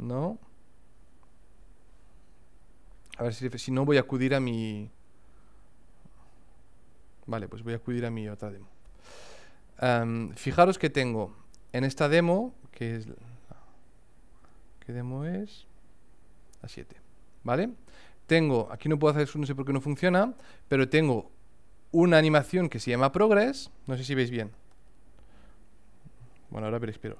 No. A ver si, si no voy a acudir a mi... Vale, pues voy a acudir a mi otra demo. fijaros que tengo en esta demo, que es... ¿Qué demo es? La 7. ¿Vale? Tengo, aquí no puedo hacer eso, no sé por qué no funciona, pero tengo una animación que se llama Progress, no sé si veis bien. Bueno, ahora pero espero.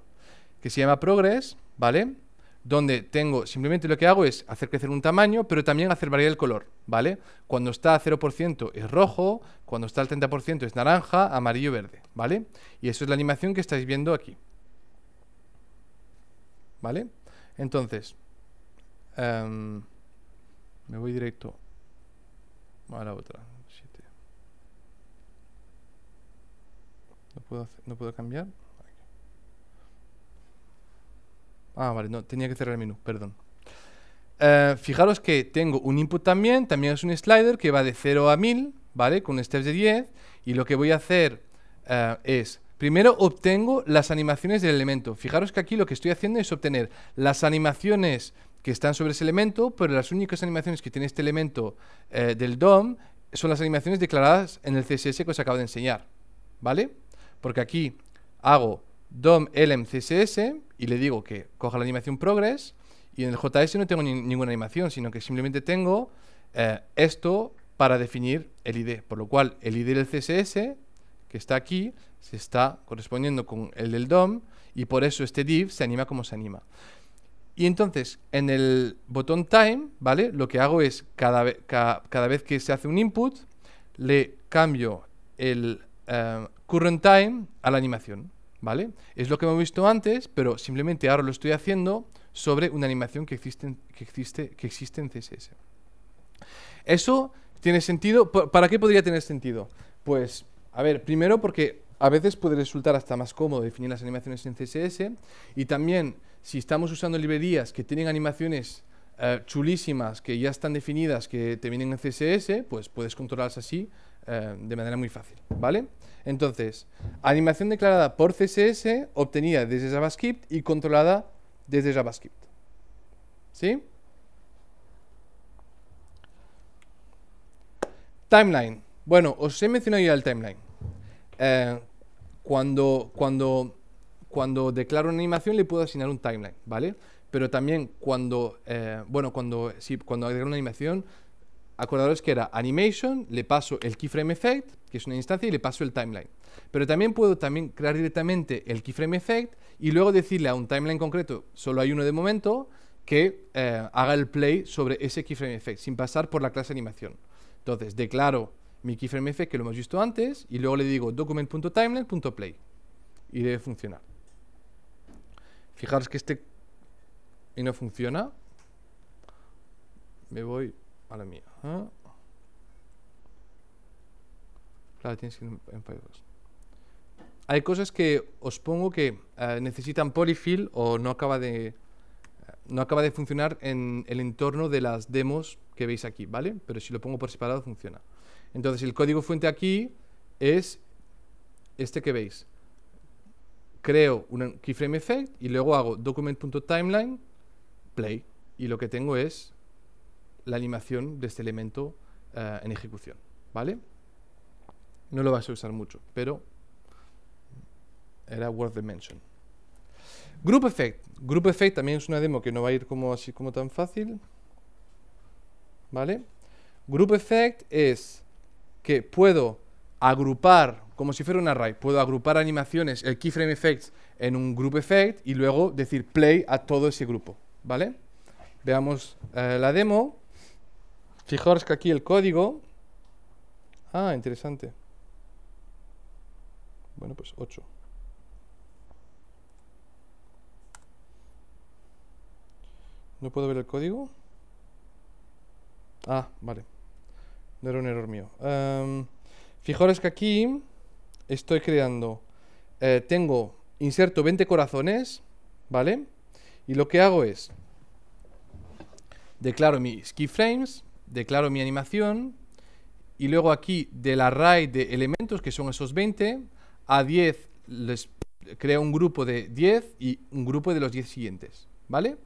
Que se llama Progress, ¿vale? donde tengo, simplemente lo que hago es hacer crecer un tamaño, pero también hacer variar el color, ¿vale? Cuando está a 0% es rojo, cuando está al 30% es naranja, amarillo, verde, ¿vale? Y eso es la animación que estáis viendo aquí. ¿Vale? Entonces, em, me voy directo a la otra. No puedo, no puedo cambiar. Ah, vale, no, tenía que cerrar el menú, perdón. Eh, fijaros que tengo un input también, también es un slider que va de 0 a 1000, ¿vale? Con steps de 10. Y lo que voy a hacer eh, es, primero obtengo las animaciones del elemento. Fijaros que aquí lo que estoy haciendo es obtener las animaciones que están sobre ese elemento, pero las únicas animaciones que tiene este elemento eh, del DOM son las animaciones declaradas en el CSS que os acabo de enseñar, ¿vale? Porque aquí hago DOM LM CSS y le digo que coja la animación progress y en el JS no tengo ninguna animación, sino que simplemente tengo eh, esto para definir el ID, por lo cual el ID del CSS que está aquí se está correspondiendo con el del DOM y por eso este div se anima como se anima. Y entonces en el botón time, ¿vale? Lo que hago es cada, vez que se hace un input, le cambio el eh, current time a la animación. ¿vale? Es lo que hemos visto antes, pero simplemente ahora lo estoy haciendo sobre una animación que existe en, que existe, que existe en CSS. Eso tiene sentido. ¿Para qué podría tener sentido? Pues, a ver, primero porque a veces puede resultar hasta más cómodo definir las animaciones en CSS y también si estamos usando librerías que tienen animaciones eh, chulísimas que ya están definidas, que te vienen en CSS, pues puedes controlarlas así eh, de manera muy fácil, ¿vale? Entonces, animación declarada por CSS, obtenida desde JavaScript y controlada desde JavaScript. ¿Sí? Timeline. Bueno, os he mencionado ya el timeline. Eh, cuando, cuando, cuando declaro una animación le puedo asignar un timeline, ¿vale? Pero también cuando, eh, bueno, cuando, sí, cuando una animación acordaros que era animation, le paso el keyframe effect, que es una instancia, y le paso el timeline. Pero también puedo también crear directamente el keyframe effect y luego decirle a un timeline concreto, solo hay uno de momento, que eh, haga el play sobre ese keyframe effect, sin pasar por la clase animación. Entonces, declaro mi keyframe effect que lo hemos visto antes y luego le digo document.timeline.play y debe funcionar. Fijaros que este no funciona. Me voy mía. ¿eh? Claro, tienes que en Hay cosas que os pongo que eh, necesitan polyfill o no acaba de eh, no acaba de funcionar en el entorno de las demos que veis aquí, ¿vale? Pero si lo pongo por separado funciona. Entonces el código fuente aquí es este que veis. Creo un keyframe effect y luego hago document.timeline play y lo que tengo es la animación de este elemento eh, en ejecución, ¿vale? No lo vas a usar mucho, pero era worth the mention. Group Effect. Group Effect también es una demo que no va a ir como así como tan fácil. ¿Vale? Group Effect es que puedo agrupar, como si fuera un array, puedo agrupar animaciones, el keyframe effects en un group effect y luego decir play a todo ese grupo. ¿Vale? Veamos eh, la demo. Fijaros que aquí el código... Ah, interesante. Bueno, pues 8. ¿No puedo ver el código? Ah, vale. No era un error mío. Em, fijaros que aquí estoy creando... Eh, tengo, inserto 20 corazones, ¿vale? Y lo que hago es... Declaro mis keyframes declaro mi animación y luego aquí del array de elementos, que son esos 20, a 10 les creo un grupo de 10 y un grupo de los 10 siguientes, ¿vale?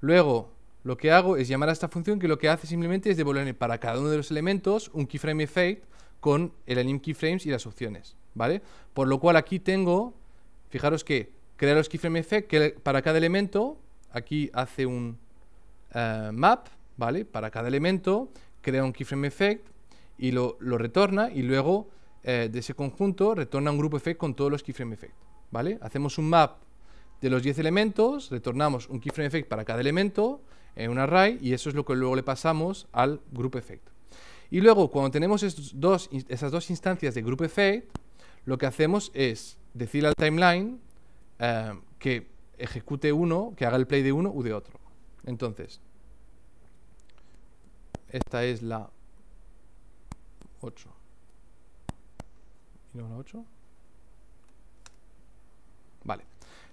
Luego lo que hago es llamar a esta función que lo que hace simplemente es devolverle para cada uno de los elementos un keyframe effect con el anim keyframes y las opciones, ¿vale? Por lo cual aquí tengo, fijaros que crea los keyframe effect para cada elemento, aquí hace un eh, map, ¿vale? Para cada elemento crea un keyframe effect y lo, retorna y luego eh, de ese conjunto retorna un group effect con todos los keyframe effects. ¿vale? Hacemos un map de los 10 elementos, retornamos un keyframe effect para cada elemento en un array y eso es lo que luego le pasamos al group effect. Y luego cuando tenemos esas dos instancias de group effect, lo que hacemos es decir al timeline eh, que ejecute uno, que haga el play de uno u de otro. Entonces, esta es la 8. Vale.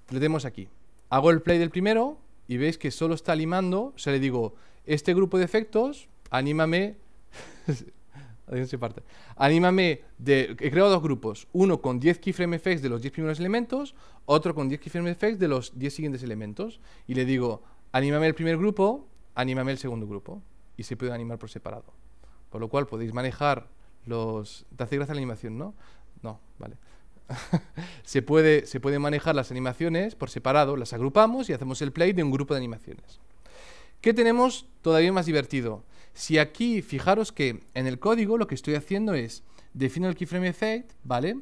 Le tenemos aquí. Hago el play del primero y veis que solo está limando. O sea, le digo, este grupo de efectos, anímame... parte. Anímame de... He creado dos grupos. Uno con 10 keyframe effects de los 10 primeros elementos, otro con 10 keyframe effects de los 10 siguientes elementos. Y le digo, anímame el primer grupo, anímame el segundo grupo y se pueden animar por separado. Por lo cual podéis manejar los... ¿Te hace gracia la animación, no? No, vale. se, puede, se manejar las animaciones por separado, las agrupamos y hacemos el play de un grupo de animaciones. ¿Qué tenemos todavía más divertido? Si aquí, fijaros que en el código lo que estoy haciendo es defino el keyframe effect, ¿vale?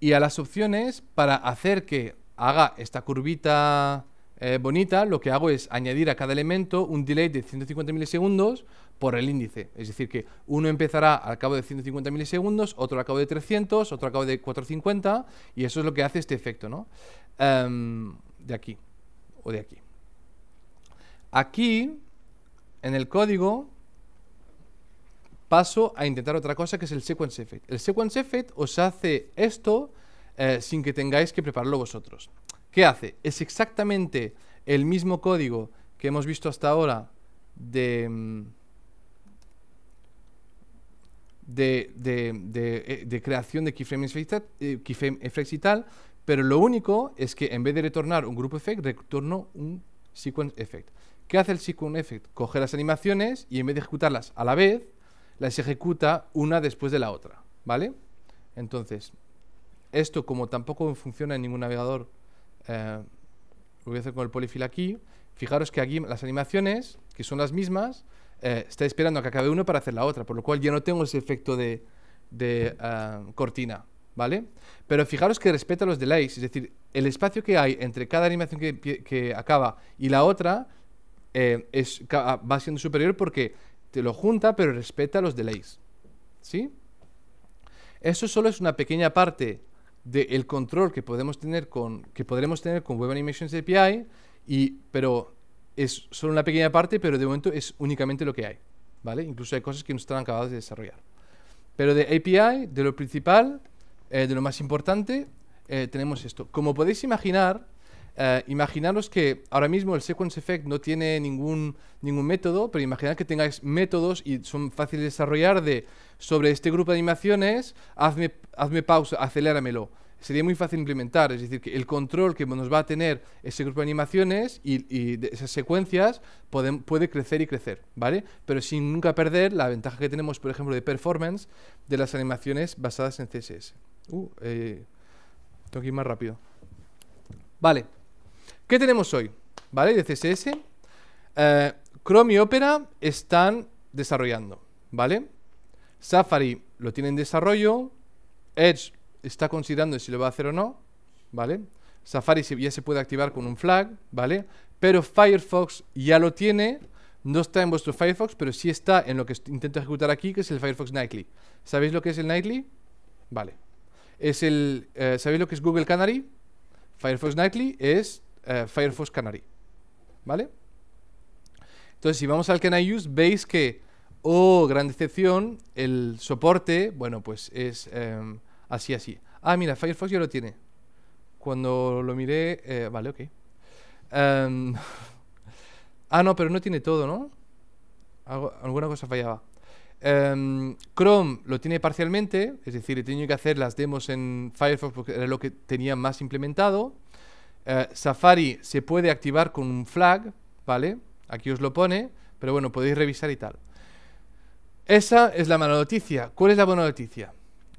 Y a las opciones para hacer que haga esta curvita eh, bonita, lo que hago es añadir a cada elemento un delay de 150 milisegundos por el índice. Es decir, que uno empezará al cabo de 150 milisegundos, otro al cabo de 300, otro al cabo de 450, y eso es lo que hace este efecto, ¿no? Em, de aquí, o de aquí. Aquí, en el código, paso a intentar otra cosa que es el sequence effect. El sequence effect os hace esto eh, sin que tengáis que prepararlo vosotros. ¿Qué hace? Es exactamente el mismo código que hemos visto hasta ahora de, mm, eh, de, creación de eh, keyframe effects y tal, pero lo único es que en vez de retornar un grupo effect, retorno un sequence effect. ¿Qué hace el sequence effect? Coge las animaciones y en vez de ejecutarlas a la vez, las ejecuta una después de la otra, ¿vale? Entonces, esto como tampoco funciona en ningún navegador eh, lo voy a hacer con el polifil aquí. Fijaros que aquí las animaciones, que son las mismas, eh, está esperando a que acabe uno para hacer la otra, por lo cual ya no tengo ese efecto de, ah, cortina, ¿vale? Pero fijaros que respeta los delays, es decir, el espacio que hay entre cada animación que, acaba y la otra eh, es, ah, va siendo superior porque te lo junta, pero respeta los delays, ¿sí? Eso solo es una pequeña parte del control que podemos tener con que podremos tener con Web Animations API y pero es solo una pequeña parte pero de momento es únicamente lo que hay vale incluso hay cosas que no están acabadas de desarrollar pero de API de lo principal eh, de lo más importante eh, tenemos esto como podéis imaginar eh, imaginaros que ahora mismo el sequence effect no tiene ningún, ningún método, pero imaginad que tengáis métodos y son fáciles de desarrollar de sobre este grupo de animaciones, hazme, hazme pausa, aceléramelo. Sería muy fácil implementar, es decir, que el control que nos va a tener ese grupo de animaciones y, y esas secuencias pueden, puede crecer y crecer, ¿vale? Pero sin nunca perder la ventaja que tenemos, por ejemplo, de performance de las animaciones basadas en CSS. Uh, eh, tengo que ir más rápido. Vale. ¿Qué tenemos hoy? ¿Vale? De CSS. Eh, Chrome y Opera están desarrollando, ¿vale? Safari lo tiene en desarrollo. Edge está considerando si lo va a hacer o no, ¿vale? Safari ya se puede activar con un flag, ¿vale? Pero Firefox ya lo tiene. No está en vuestro Firefox, pero sí está en lo que intento ejecutar aquí, que es el Firefox Nightly. ¿Sabéis lo que es el Nightly? Vale. Es el, eh, ¿Sabéis lo que es Google Canary? Firefox Nightly es eh, Firefox Canary. ¿Vale? Entonces, si vamos al Can Use, veis que, oh, gran decepción, el soporte, bueno, pues es em, así, así. Ah, mira, Firefox ya lo tiene. Cuando lo miré, eh, vale, ok. Em, ah, no, pero no tiene todo, ¿no? alguna cosa fallaba. Em, Chrome lo tiene parcialmente, es decir, he tenido que hacer las demos en Firefox porque era lo que tenía más implementado. Eh, Safari se puede activar con un flag, ¿vale? Aquí os lo pone, pero bueno, podéis revisar y tal. Esa es la mala noticia. ¿Cuál es la buena noticia?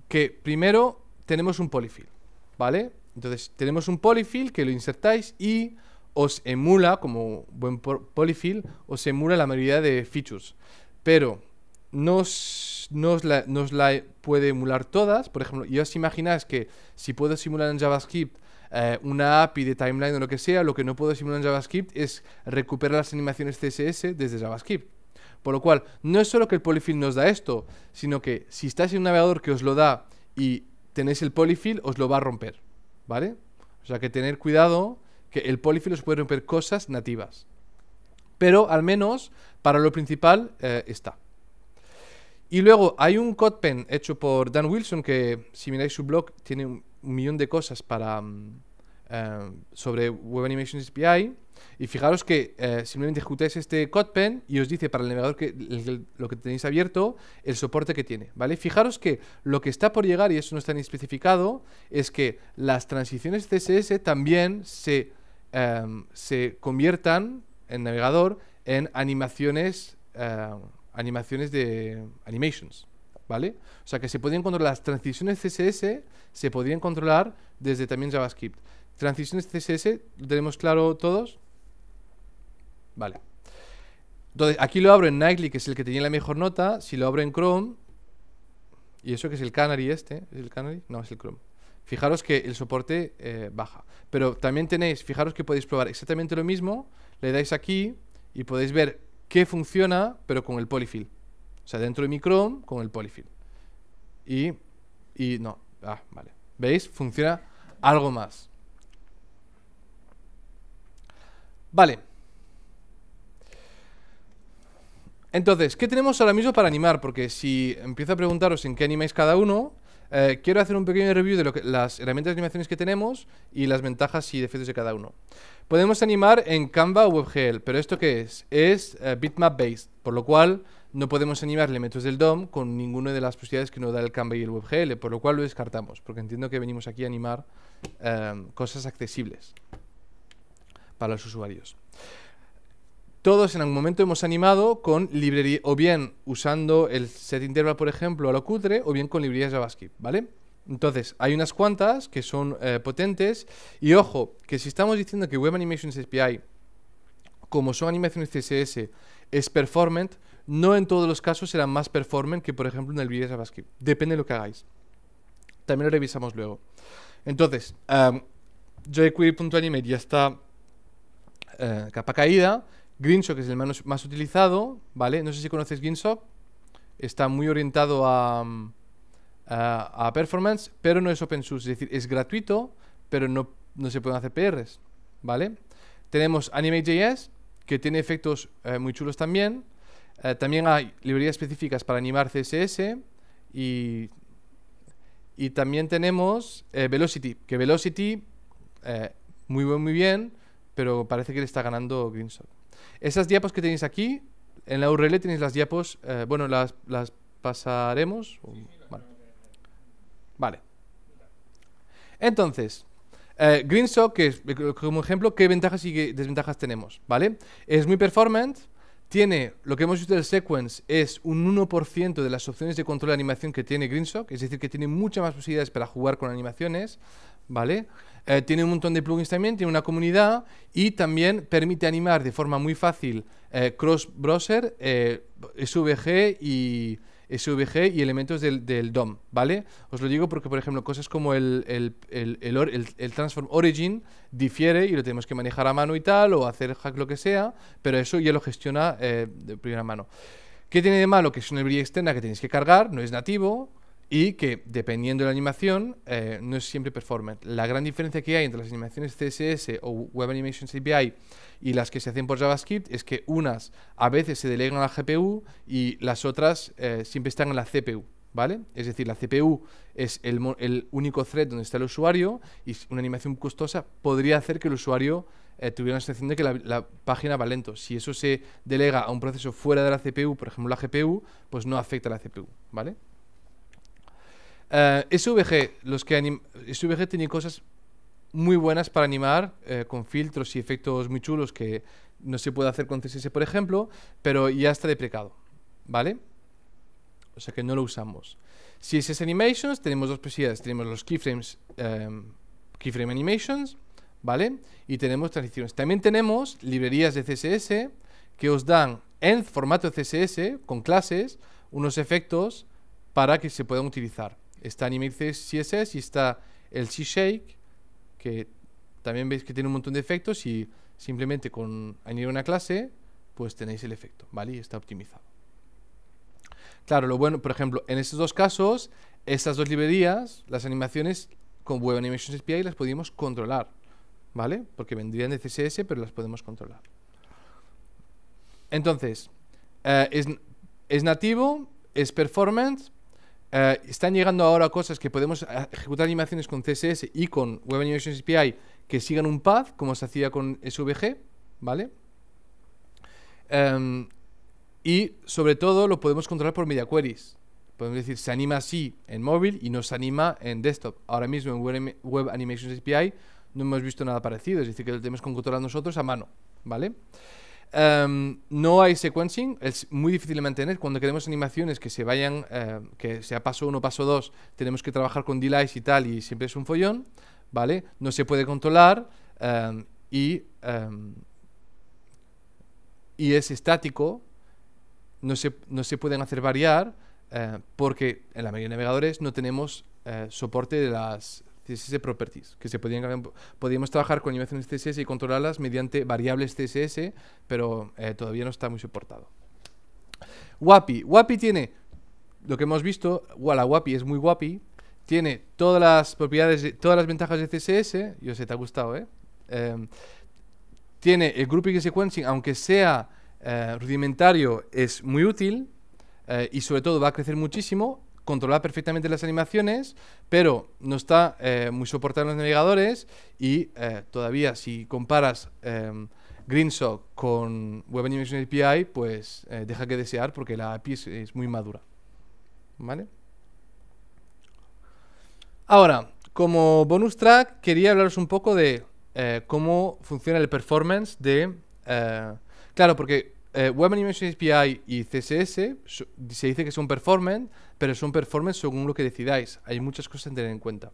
Que primero tenemos un polyfill, ¿vale? Entonces tenemos un polyfill que lo insertáis y os emula, como buen polyfill, os emula la mayoría de features. Pero no os, la, no os la, puede emular todas. Por ejemplo, ya os imagináis que si puedo simular en JavaScript eh, una API de timeline o lo que sea, lo que no puedo simular en JavaScript es recuperar las animaciones CSS desde JavaScript. Por lo cual, no es solo que el polyfill nos da esto, sino que si estáis en un navegador que os lo da y tenéis el polyfill, os lo va a romper, ¿vale? O sea que tener cuidado que el polyfill os puede romper cosas nativas. Pero al menos para lo principal eh, está. Y luego hay un CodePen hecho por Dan Wilson, que si miráis su blog tiene un un millón de cosas para, mm, eh, sobre Web Animations API. Y fijaros que eh, simplemente ejecutáis este CodePen y os dice para el navegador que, lo que tenéis abierto, el soporte que tiene. ¿vale? Fijaros que lo que está por llegar, y eso no está ni especificado, es que las transiciones CSS también em, se, conviertan en navegador en animaciones, eh, animaciones de animations. ¿vale? O sea que se podían controlar las transiciones CSS, se podían controlar desde también JavaScript. Transiciones CSS, tenemos claro todos? Vale. Entonces, aquí lo abro en Nightly, que es el que tenía la mejor nota. Si lo abro en Chrome, y eso que es el Canary este, ¿es el Canary? No, es el Chrome. Fijaros que el soporte eh, baja. Pero también tenéis, fijaros que podéis probar exactamente lo mismo. Le dais aquí y podéis ver qué funciona, pero con el polyfill. O sea, dentro de mi Chrome con el polyfill. Y, y no. Ah, vale. ¿Veis? Funciona algo más. Vale. Entonces, ¿qué tenemos ahora mismo para animar? Porque si empiezo a preguntaros en qué animáis cada uno, eh, quiero hacer un pequeño review de lo que, las herramientas de animaciones que tenemos y las ventajas y defectos de cada uno. Podemos animar en Canva o WebGL, pero ¿esto qué es? Es eh, bitmap based, por lo cual no podemos animar elementos del DOM con ninguna de las posibilidades que nos da el Canva y el WebGL, por lo cual lo descartamos, porque entiendo que venimos aquí a animar em, cosas accesibles para los usuarios. Todos en algún momento hemos animado con librería, o bien usando el set interval, por ejemplo, a lo cutre, o bien con librerías JavaScript, ¿vale? Entonces, hay unas cuantas que son eh, potentes, y ojo, que si estamos diciendo que Web Animations API, como son animaciones CSS, es performant, no en todos los casos será más performant que, por ejemplo, en el vídeo basket Depende de lo que hagáis. También lo revisamos luego. Entonces, um, jQuery.animate ya está eh, capa caída. que es el más, más utilizado, ¿vale? No sé si conoces Greenshop. Está muy orientado a, performance, pero no es open source. Es decir, es gratuito, pero no, se pueden hacer PRs, ¿vale? Tenemos Animate.js, que tiene efectos eh, muy chulos también. Eh, también hay librerías específicas para animar CSS y, también tenemos eh, Velocity, que Velocity eh, muy bien, muy bien, pero parece que le está ganando GreenSock Esas diapos que tenéis aquí, en la URL tenéis las diapos, bueno, las, las pasaremos. vale. Entonces, Greensock, que es, como ejemplo, ¿qué ventajas y qué desventajas tenemos? ¿Vale? Es muy performant, tiene lo que hemos visto del sequence es un 1% de las opciones de control de animación que tiene Greensock, es decir, que tiene muchas más posibilidades para jugar con animaciones, ¿vale? Eh, tiene un montón de plugins también, tiene una comunidad y también permite animar de forma muy fácil eh, cross browser, eh, SVG y, SVG y elementos del, DOM, ¿vale? Os lo digo porque, por ejemplo, cosas como el, Transform Origin difiere y lo tenemos que manejar a mano y tal, o hacer hack lo que sea, pero eso ya lo gestiona eh, de primera mano. ¿Qué tiene de malo? Que es una librería externa que tenéis que cargar, no es nativo, y que dependiendo de la animación eh, no es siempre performance. La gran diferencia que hay entre las animaciones CSS o Web Animations API y las que se hacen por JavaScript es que unas a veces se delegan a la GPU y las otras eh, siempre están en la CPU. ¿Vale? Es decir, la CPU es el, único thread donde está el usuario y una animación costosa podría hacer que el usuario eh, tuviera la sensación de que la, la, página va lento. Si eso se delega a un proceso fuera de la CPU, por ejemplo la GPU, pues no afecta a la CPU, ¿vale? Eh, SVG, los que SVG tiene cosas muy buenas para animar, eh, con filtros y efectos muy chulos que no se puede hacer con CSS, por ejemplo, pero ya está deprecado, ¿vale? O sea que no lo usamos. CSS Animations, tenemos dos posibilidades. Tenemos los keyframes, em, keyframe animations, ¿vale? Y tenemos transiciones. También tenemos librerías de CSS que os dan en formato CSS, con clases, unos efectos para que se puedan utilizar está Animate CSS y está el C-Shake, que también veis que tiene un montón de efectos y simplemente con añadir una clase, pues tenéis el efecto, ¿vale? Y está optimizado. Claro, lo bueno, por ejemplo, en estos dos casos, estas dos librerías, las animaciones con Web Animations API las podemos controlar, ¿vale? Porque vendrían de CSS, pero las podemos controlar. Entonces, eh, es, es nativo, es performance, eh, están llegando ahora cosas que podemos eh, ejecutar animaciones con CSS y con Web Animations API que sigan un path, como se hacía con SVG, ¿vale? Em, y sobre todo lo podemos controlar por media queries. Podemos decir, se anima así en móvil y no se anima en desktop. Ahora mismo en Web, Animations API no hemos visto nada parecido, es decir, que lo tenemos que controlar nosotros a mano, ¿vale? vale Em, no hay sequencing, es muy difícil de mantener. Cuando queremos animaciones que se vayan, em, que sea paso 1, paso 2, tenemos que trabajar con delays y tal, y siempre es un follón, ¿vale? No se puede controlar em, y, y es estático, no se, no se pueden hacer variar, eh, porque en la mayoría de navegadores no tenemos eh, soporte de las CSS Properties, que se podían, podíamos trabajar con animaciones CSS y controlarlas mediante variables CSS, pero eh, todavía no está muy soportado. WAPI. WAPI tiene lo que hemos visto, la WAPI es muy WAPI, tiene todas las propiedades, todas las ventajas de CSS, yo sé, te ha gustado, ¿eh? Em, tiene el grouping y sequencing, aunque sea eh, rudimentario, es muy útil eh, y sobre todo va a crecer muchísimo controlar perfectamente las animaciones, pero no está eh, muy soportado en los navegadores y eh, todavía si comparas eh, Greensock con Web Animation API, pues deja que desear porque la API es, muy madura. Ahora, como bonus track, quería hablaros un poco de cómo funciona el performance de... claro, porque Web Animation API y CSS se dice que son performance, pero son performance según lo que decidáis. Hay muchas cosas a tener en cuenta.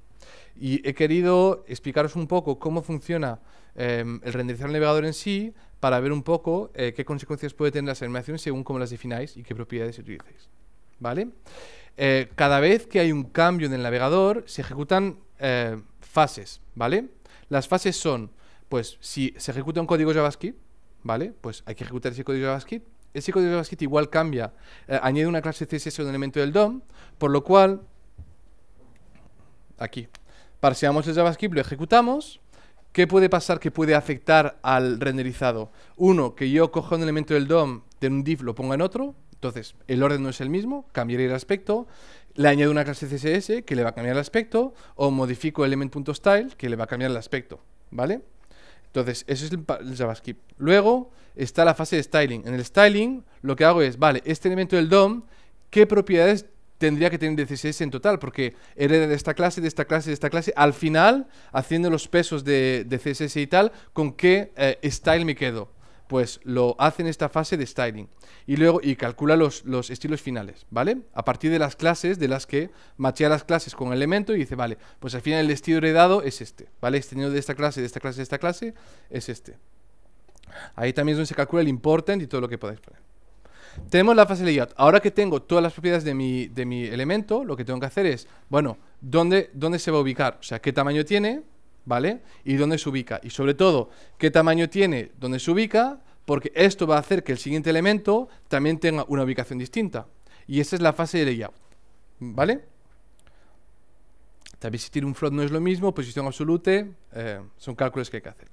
Y he querido explicaros un poco cómo funciona em, el renderizar el navegador en sí para ver un poco eh, qué consecuencias puede tener las animaciones según cómo las defináis y qué propiedades utilicéis. ¿Vale? Eh, cada vez que hay un cambio en el navegador, se ejecutan eh, fases, ¿vale? Las fases son, pues, si se ejecuta un código JavaScript, ¿vale? Pues hay que ejecutar ese código JavaScript ese código de JavaScript igual cambia. Eh, añade una clase CSS a un elemento del DOM, por lo cual, aquí, parseamos el JavaScript, lo ejecutamos. ¿Qué puede pasar que puede afectar al renderizado? Uno, que yo cojo un elemento del DOM de un div, lo ponga en otro, entonces, el orden no es el mismo, cambiaré el aspecto, le añado una clase CSS que le va a cambiar el aspecto, o modifico element.style que le va a cambiar el aspecto, ¿vale? Entonces, eso es el, JavaScript. Luego está la fase de styling. En el styling, lo que hago es, vale, este elemento del DOM, ¿qué propiedades tendría que tener CSS en total? Porque hereda de esta clase, de esta clase, de esta clase. Al final, haciendo los pesos de, CSS y tal, ¿con qué eh, style me quedo? pues lo hace en esta fase de styling y luego y calcula los, los, estilos finales, ¿vale? A partir de las clases, de las que machea las clases con el elemento y dice, vale, pues al final el estilo heredado es este, ¿vale? Extendido de esta clase, de esta clase, de esta clase, es este. Ahí también es donde se calcula el important y todo lo que podáis poner. Tenemos la fase layout. Ahora que tengo todas las propiedades de mi, de mi elemento, lo que tengo que hacer es, bueno, ¿dónde, ¿dónde se va a ubicar? O sea, ¿qué tamaño tiene? ¿vale? Y dónde se ubica. Y sobre todo, qué tamaño tiene, dónde se ubica, porque esto va a hacer que el siguiente elemento también tenga una ubicación distinta. Y esa es la fase de layout, ¿vale? También si tiene un float no es lo mismo, posición absoluta, eh, son cálculos que hay que hacer.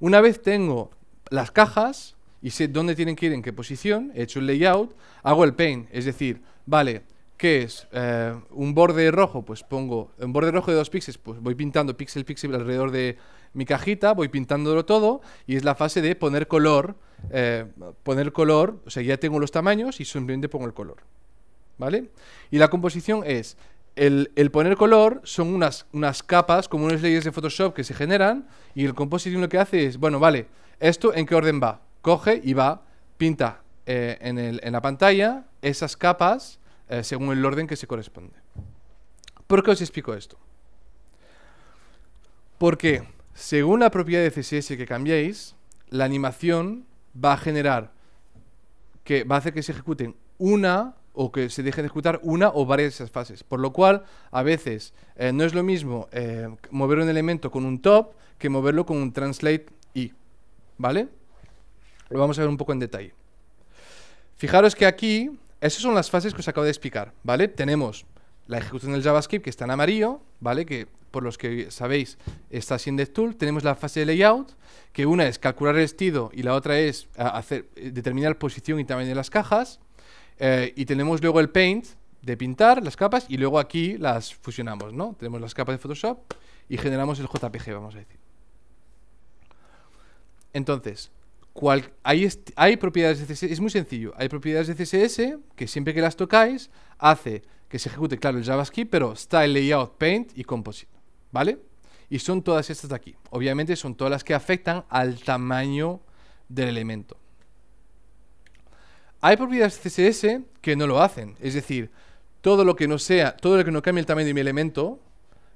Una vez tengo las cajas y sé dónde tienen que ir, en qué posición, he hecho el layout, hago el paint, es decir, vale, ¿Qué es? Eh, un borde rojo, pues pongo un borde rojo de dos píxeles, pues voy pintando píxel píxel alrededor de mi cajita, voy pintándolo todo y es la fase de poner color, eh, poner color, o sea, ya tengo los tamaños y simplemente pongo el color, ¿vale? Y la composición es, el, poner color son unas, unas capas, como unas leyes de Photoshop que se generan y el compositing lo que hace es, bueno, vale, ¿esto en qué orden va? Coge y va, pinta eh, en, en la pantalla esas capas, eh, según el orden que se corresponde. ¿Por qué os explico esto? Porque según la propiedad de CSS que cambiéis, la animación va a generar que va a hacer que se ejecuten una o que se deje de ejecutar una o varias de esas fases. Por lo cual, a veces eh, no es lo mismo eh, mover un elemento con un top que moverlo con un translate y. ¿Vale? Lo vamos a ver un poco en detalle. Fijaros que aquí esas son las fases que os acabo de explicar, ¿vale? Tenemos la ejecución del JavaScript que está en amarillo, ¿vale? Que por los que sabéis está en DevTool. Tenemos la fase de layout, que una es calcular el estilo y la otra es eh, hacer, eh, determinar posición y tamaño de las cajas. Eh, y tenemos luego el paint de pintar las capas y luego aquí las fusionamos, ¿no? Tenemos las capas de Photoshop y generamos el JPG, vamos a decir. Entonces, hay, propiedades de CSS, es muy sencillo, hay propiedades de CSS que siempre que las tocáis hace que se ejecute, claro, el JavaScript, pero Style, Layout, Paint y Composite, ¿vale? Y son todas estas de aquí. Obviamente son todas las que afectan al tamaño del elemento. Hay propiedades de CSS que no lo hacen, es decir, todo lo que no sea, todo lo que no cambie el tamaño de mi elemento,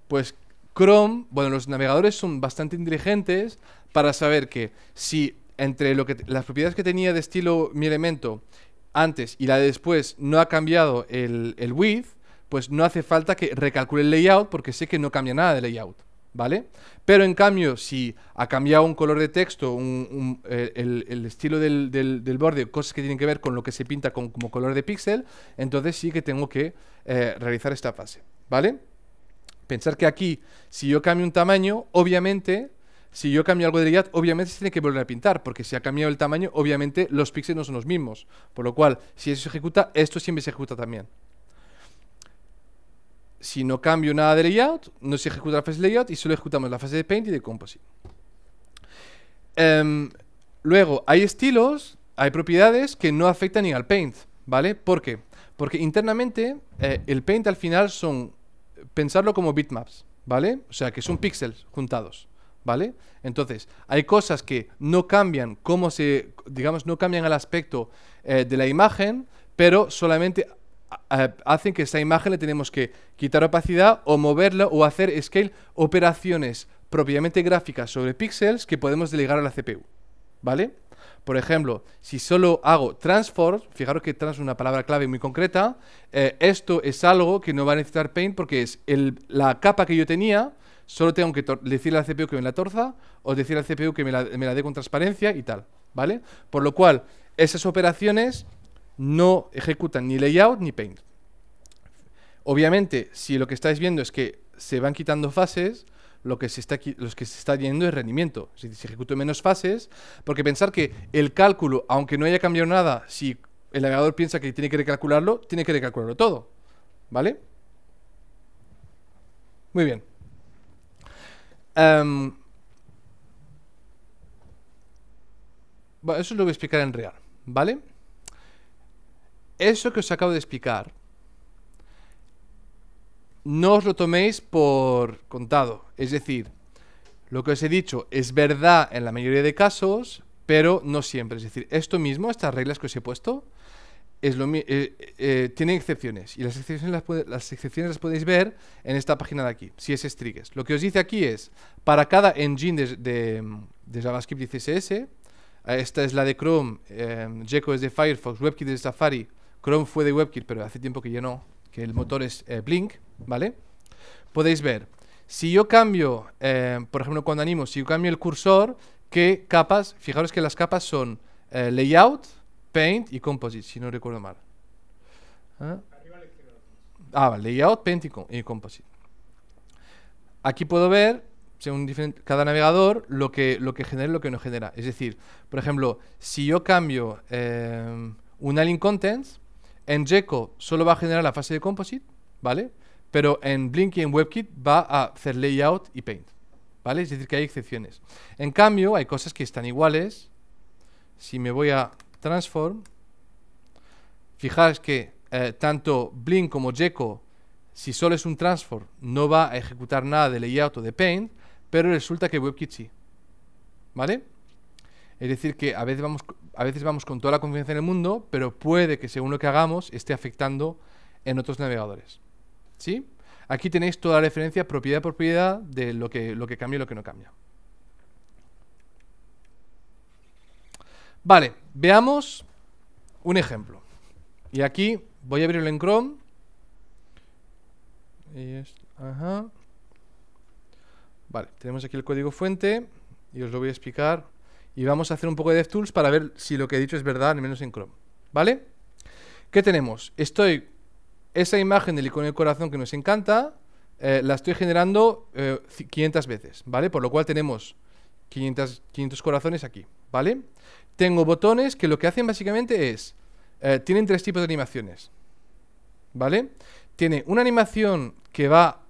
pues Chrome, bueno, los navegadores son bastante inteligentes para saber que si entre lo que, las propiedades que tenía de estilo mi elemento antes y la de después no ha cambiado el, width, pues no hace falta que recalcule el layout porque sé que no cambia nada de layout. ¿vale? Pero en cambio, si ha cambiado un color de texto, eh, el, estilo del, borde, cosas que tienen que ver con lo que se pinta con, como color de píxel, entonces sí que tengo que eh, realizar esta fase, ¿vale? Pensar que aquí, si yo cambio un tamaño, obviamente si yo cambio algo de layout, obviamente se tiene que volver a pintar, porque si ha cambiado el tamaño, obviamente los píxeles no son los mismos. Por lo cual, si eso se ejecuta, esto siempre se ejecuta también. Si no cambio nada de layout, no se ejecuta la fase de layout y solo ejecutamos la fase de paint y de composite. Em, luego, hay estilos, hay propiedades que no afectan ni al paint, ¿vale? ¿Por qué? Porque internamente eh, el paint al final son, pensarlo como bitmaps, ¿vale? O sea, que son píxeles juntados. ¿vale? Entonces, hay cosas que no cambian cómo se, digamos, no cambian el aspecto eh, de la imagen, pero solamente hacen que esa imagen le tenemos que quitar opacidad o moverla o hacer scale operaciones propiamente gráficas sobre píxeles que podemos delegar a la CPU, ¿vale? Por ejemplo, si solo hago transform, fijaros que trans es una palabra clave muy concreta, eh, esto es algo que no va a necesitar Paint porque es la capa que yo tenía solo tengo que decirle al CPU que me la torza o decirle al CPU que me la, dé con transparencia y tal, ¿vale? Por lo cual, esas operaciones no ejecutan ni layout ni paint. Obviamente, si lo que estáis viendo es que se van quitando fases, lo que se está, los que se está yendo es rendimiento. Si se ejecuta menos fases, porque pensar que el cálculo, aunque no haya cambiado nada, si el navegador piensa que tiene que recalcularlo, tiene que recalcularlo todo. ¿Vale? Muy bien bueno, em, eso lo voy a explicar en real, ¿vale? Eso que os acabo de explicar, no os lo toméis por contado. Es decir, lo que os he dicho es verdad en la mayoría de casos, pero no siempre. Es decir, esto mismo, estas reglas que os he puesto, es lo eh, eh, tiene excepciones y las excepciones las, excepciones podéis ver en esta página de aquí, si es Strigues. Lo que os dice aquí es, para cada engine de, JavaScript y CSS, eh, esta es la de Chrome, Gecko es de Firefox, WebKit es de Safari, Chrome fue de WebKit, pero hace tiempo que ya no, que el motor es Blink, ¿vale? Podéis ver, si yo cambio, por ejemplo, cuando animo, si yo cambio el cursor, ¿qué capas? Fijaros que las capas son layout, Paint y Composite, si no recuerdo mal. ¿Ah? ah vale, layout, Paint y, Composite. Aquí puedo ver, según cada navegador, lo que, lo que genera y lo que no genera. Es decir, por ejemplo, si yo cambio eh, un align Contents, en GECO solo va a generar la fase de Composite, ¿vale? Pero en Blink y en WebKit va a hacer Layout y Paint, ¿vale? Es decir, que hay excepciones. En cambio, hay cosas que están iguales. Si me voy a transform. fijaros que eh, tanto Blink como Gecko, si solo es un transform, no va a ejecutar nada de layout o de paint, pero resulta que WebKit sí. ¿Vale? Es decir, que a veces vamos, a veces vamos con toda la confianza en el mundo, pero puede que según lo que hagamos esté afectando en otros navegadores. ¿Sí? Aquí tenéis toda la referencia propiedad por propiedad de lo que, lo que cambia y lo que no cambia. Vale, Veamos un ejemplo. Y aquí voy a abrirlo en Chrome. Vale, tenemos aquí el código fuente y os lo voy a explicar. Y vamos a hacer un poco de DevTools para ver si lo que he dicho es verdad, al menos en Chrome. ¿Vale? ¿Qué tenemos? Estoy. Esa imagen del icono de corazón que nos encanta, eh, la estoy generando 500 eh, veces, ¿vale? Por lo cual tenemos 500, corazones aquí, ¿vale? Tengo botones que lo que hacen básicamente es... Eh, tienen tres tipos de animaciones, ¿vale? Tiene una animación que va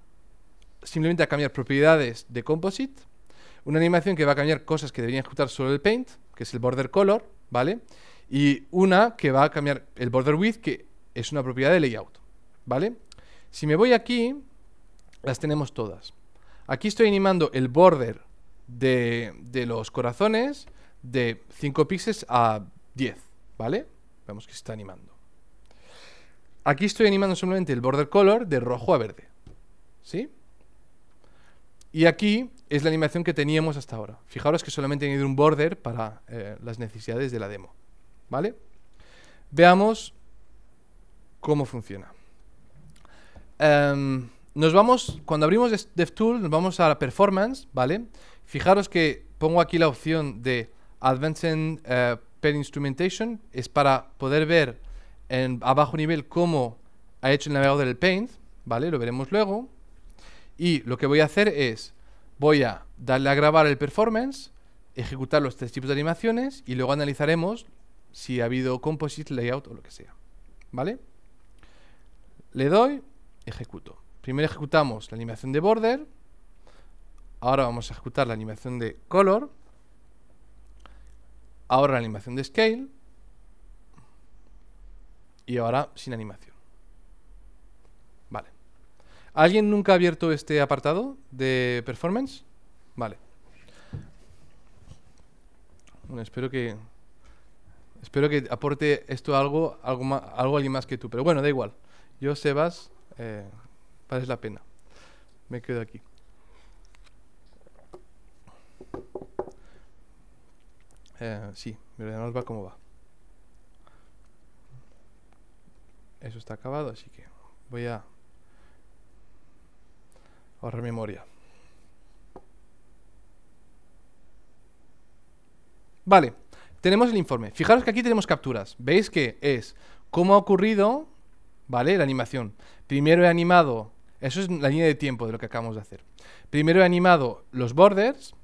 simplemente a cambiar propiedades de composite, una animación que va a cambiar cosas que deberían ejecutar solo el paint, que es el border color, ¿vale? Y una que va a cambiar el border width, que es una propiedad de layout, ¿vale? Si me voy aquí, las tenemos todas. Aquí estoy animando el border de, los corazones de 5 píxeles a 10, ¿vale? Vemos que se está animando. Aquí estoy animando solamente el border color de rojo a verde, ¿sí? Y aquí es la animación que teníamos hasta ahora. Fijaros que solamente he tenido un border para eh, las necesidades de la demo, ¿vale? Veamos cómo funciona. Em, nos vamos, cuando abrimos DevTool, nos vamos a la Performance, ¿vale? Fijaros que pongo aquí la opción de Advanced eh, Paint Per Instrumentation, es para poder ver a bajo nivel cómo ha hecho el navegador del Paint, ¿vale? Lo veremos luego. Y lo que voy a hacer es, voy a darle a grabar el performance, ejecutar los tres tipos de animaciones y luego analizaremos si ha habido composite, layout o lo que sea, ¿vale? Le doy, ejecuto. Primero ejecutamos la animación de border, Ahora vamos a ejecutar la animación de color. Ahora la animación de scale. Y ahora sin animación. Vale. ¿Alguien nunca ha abierto este apartado de performance? Vale. Bueno, espero que... Espero que aporte esto algo, algo, algo alguien más que tú. Pero bueno, da igual. Yo, Sebas, eh, vale la pena. Me quedo aquí. Eh, sí, no nos va como va. Eso está acabado, así que voy a ahorrar memoria. Vale, tenemos el informe. Fijaros que aquí tenemos capturas. ¿Veis que es cómo ha ocurrido, vale, la animación? Primero he animado, eso es la línea de tiempo de lo que acabamos de hacer. Primero he animado los borders,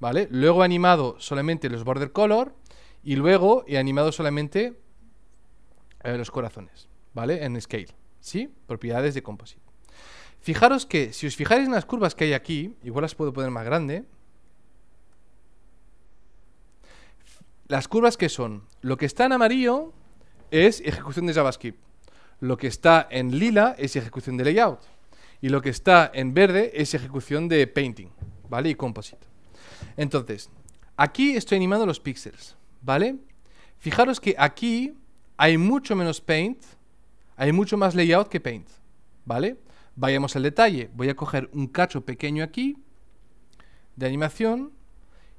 ¿vale? Luego he animado solamente los border color y luego he animado solamente eh, los corazones, ¿vale? En scale, ¿sí? Propiedades de composite. Fijaros que, si os fijáis en las curvas que hay aquí, igual las puedo poner más grande. Las curvas que son, lo que está en amarillo es ejecución de JavaScript, lo que está en lila es ejecución de layout y lo que está en verde es ejecución de painting, ¿vale? Y composite. Entonces, aquí estoy animando los píxeles, ¿vale? Fijaros que aquí hay mucho menos paint, hay mucho más layout que paint, ¿vale? Vayamos al detalle. Voy a coger un cacho pequeño aquí de animación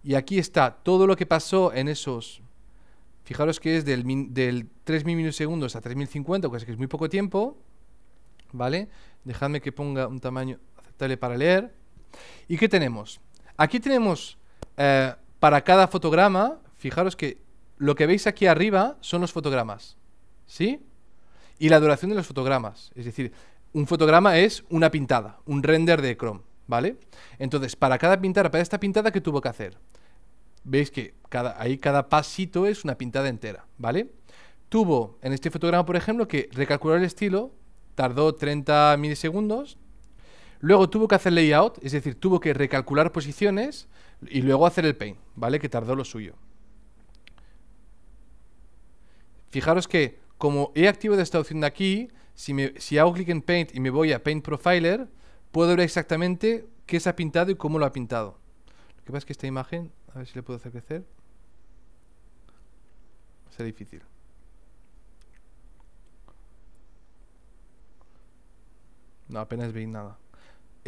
y aquí está todo lo que pasó en esos... Fijaros que es del, del 3.000 milisegundos a 3.050, que es muy poco tiempo, ¿vale? Dejadme que ponga un tamaño aceptable para leer. ¿Y qué tenemos? Aquí tenemos eh, para cada fotograma, fijaros que lo que veis aquí arriba son los fotogramas, ¿sí? Y la duración de los fotogramas, es decir, un fotograma es una pintada, un render de Chrome, ¿vale? Entonces, para cada pintada, para esta pintada, ¿qué tuvo que hacer? Veis que ahí cada pasito es una pintada entera, ¿vale? Tuvo en este fotograma, por ejemplo, que recalcular el estilo, tardó 30 milisegundos, Luego tuvo que hacer layout, es decir, tuvo que recalcular posiciones y luego hacer el paint, ¿vale? Que tardó lo suyo. Fijaros que como he activado esta opción de aquí, si, hago clic en Paint y me voy a Paint Profiler, puedo ver exactamente qué se ha pintado y cómo lo ha pintado. Lo que pasa es que esta imagen, a ver si le puedo hacer crecer. va a ser difícil. No, apenas veis nada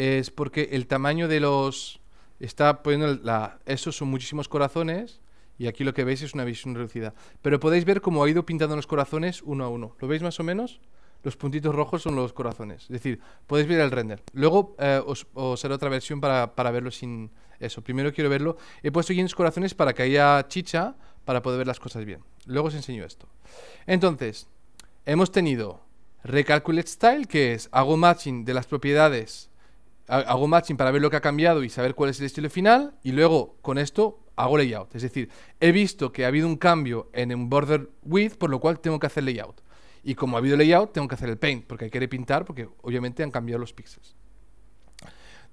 es porque el tamaño de los... Está poniendo esos son muchísimos corazones y aquí lo que veis es una visión reducida. Pero podéis ver cómo ha ido pintando los corazones uno a uno. ¿Lo veis más o menos? Los puntitos rojos son los corazones. Es decir, podéis ver el render. Luego eh, os, haré otra versión para, verlo sin eso. Primero quiero verlo. He puesto los corazones para que haya chicha para poder ver las cosas bien. Luego os enseño esto. Entonces, hemos tenido Recalculate Style, que es hago matching de las propiedades hago matching para ver lo que ha cambiado y saber cuál es el estilo final, y luego con esto hago layout. Es decir, he visto que ha habido un cambio en un border width, por lo cual tengo que hacer layout. Y como ha habido layout, tengo que hacer el paint, porque hay que repintar, porque obviamente han cambiado los píxeles.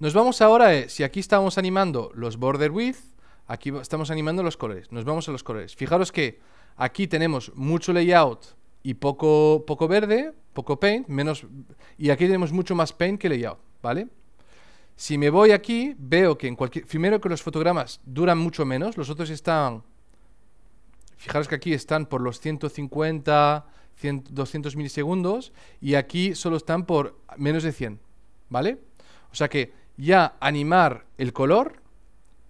Nos vamos ahora, eh, si aquí estamos animando los border width, aquí estamos animando los colores. Nos vamos a los colores. Fijaros que aquí tenemos mucho layout y poco, poco verde, poco paint, menos... Y aquí tenemos mucho más paint que layout, ¿vale? Si me voy aquí, veo que en cualquier... Primero que los fotogramas duran mucho menos, los otros están... Fijaros que aquí están por los 150, 200 milisegundos y aquí solo están por menos de 100, ¿vale? O sea que ya animar el color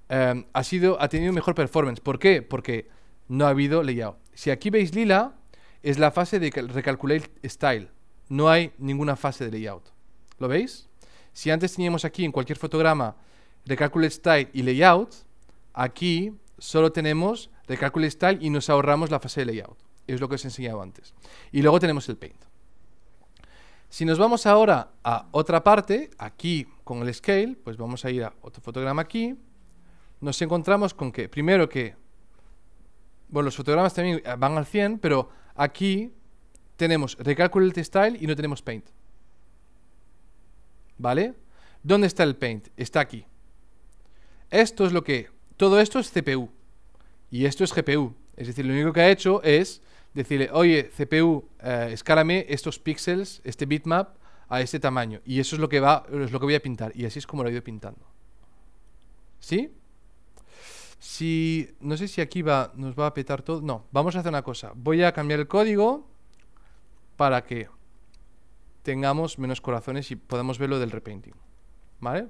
em, ha, sido, ha tenido mejor performance. ¿Por qué? Porque no ha habido layout. Si aquí veis lila, es la fase de el style. No hay ninguna fase de layout. ¿Lo veis? Si antes teníamos aquí en cualquier fotograma Recalculate Style y Layout, aquí solo tenemos Recalculate Style y nos ahorramos la fase de Layout. Es lo que os he enseñado antes. Y luego tenemos el Paint. Si nos vamos ahora a otra parte, aquí con el Scale, pues vamos a ir a otro fotograma aquí. Nos encontramos con que, primero que, bueno, los fotogramas también eh, van al 100, pero aquí tenemos Recalculate Style y no tenemos Paint. ¿Vale? ¿Dónde está el paint? Está aquí. Esto es lo que... Todo esto es CPU. Y esto es GPU. Es decir, lo único que ha hecho es decirle, oye, CPU, eh, escárame estos píxeles, este bitmap, a este tamaño. Y eso es lo que va, es lo que voy a pintar. Y así es como lo he ido pintando. ¿Sí? Si. No sé si aquí va. Nos va a petar todo. No, vamos a hacer una cosa. Voy a cambiar el código para que tengamos menos corazones y podamos verlo del repainting. ¿Vale?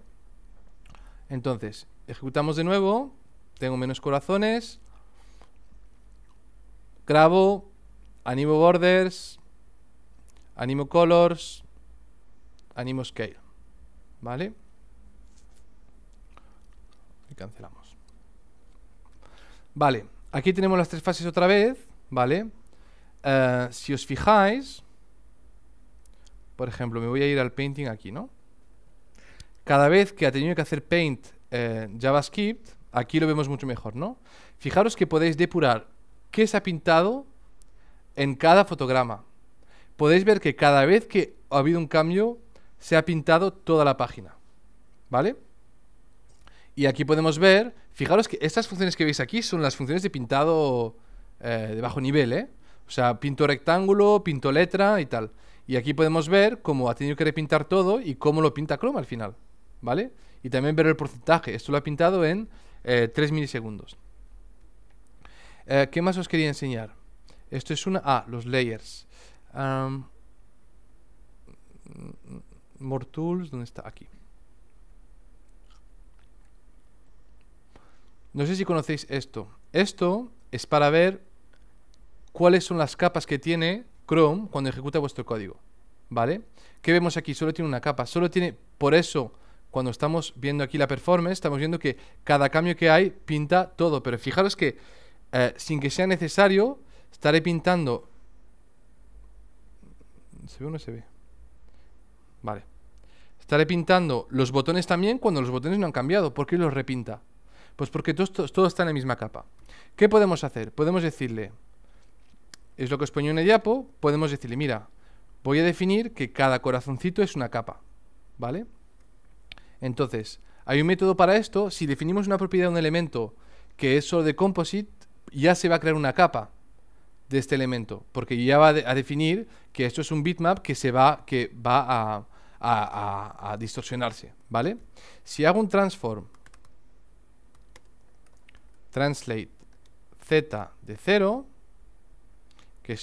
Entonces, ejecutamos de nuevo. Tengo menos corazones. Grabo. Animo borders. Animo colors. Animo scale. ¿Vale? Y cancelamos. Vale. Aquí tenemos las tres fases otra vez. ¿Vale? Eh, si os fijáis por ejemplo, me voy a ir al painting aquí, ¿no? Cada vez que ha tenido que hacer paint en eh, JavaScript, aquí lo vemos mucho mejor, ¿no? Fijaros que podéis depurar qué se ha pintado en cada fotograma. Podéis ver que cada vez que ha habido un cambio, se ha pintado toda la página, ¿vale? Y aquí podemos ver, fijaros que estas funciones que veis aquí son las funciones de pintado eh, de bajo nivel, ¿eh? O sea, pinto rectángulo, pinto letra y tal. Y aquí podemos ver cómo ha tenido que repintar todo y cómo lo pinta Chrome al final, ¿vale? Y también ver el porcentaje. Esto lo ha pintado en 3 eh, milisegundos. Eh, ¿Qué más os quería enseñar? Esto es una... Ah, los layers. more tools, ¿dónde está? Aquí. No sé si conocéis esto. Esto es para ver cuáles son las capas que tiene Chrome cuando ejecuta vuestro código. ¿Vale? ¿Qué vemos aquí? Solo tiene una capa. Solo tiene, por eso, cuando estamos viendo aquí la performance, estamos viendo que cada cambio que hay pinta todo. Pero fijaros que, eh, sin que sea necesario, estaré pintando... ¿Se ve o no se ve? Vale. Estaré pintando los botones también cuando los botones no han cambiado. ¿Por qué los repinta? Pues porque todos todo está en la misma capa. ¿Qué podemos hacer? Podemos decirle es lo que os ponía en el diapo, podemos decirle, mira, voy a definir que cada corazoncito es una capa, ¿vale? Entonces, hay un método para esto, si definimos una propiedad de un elemento que es solo de composite, ya se va a crear una capa de este elemento, porque ya va a definir que esto es un bitmap que se va, que va a, a distorsionarse, ¿vale? Si hago un transform, translate z de 0, que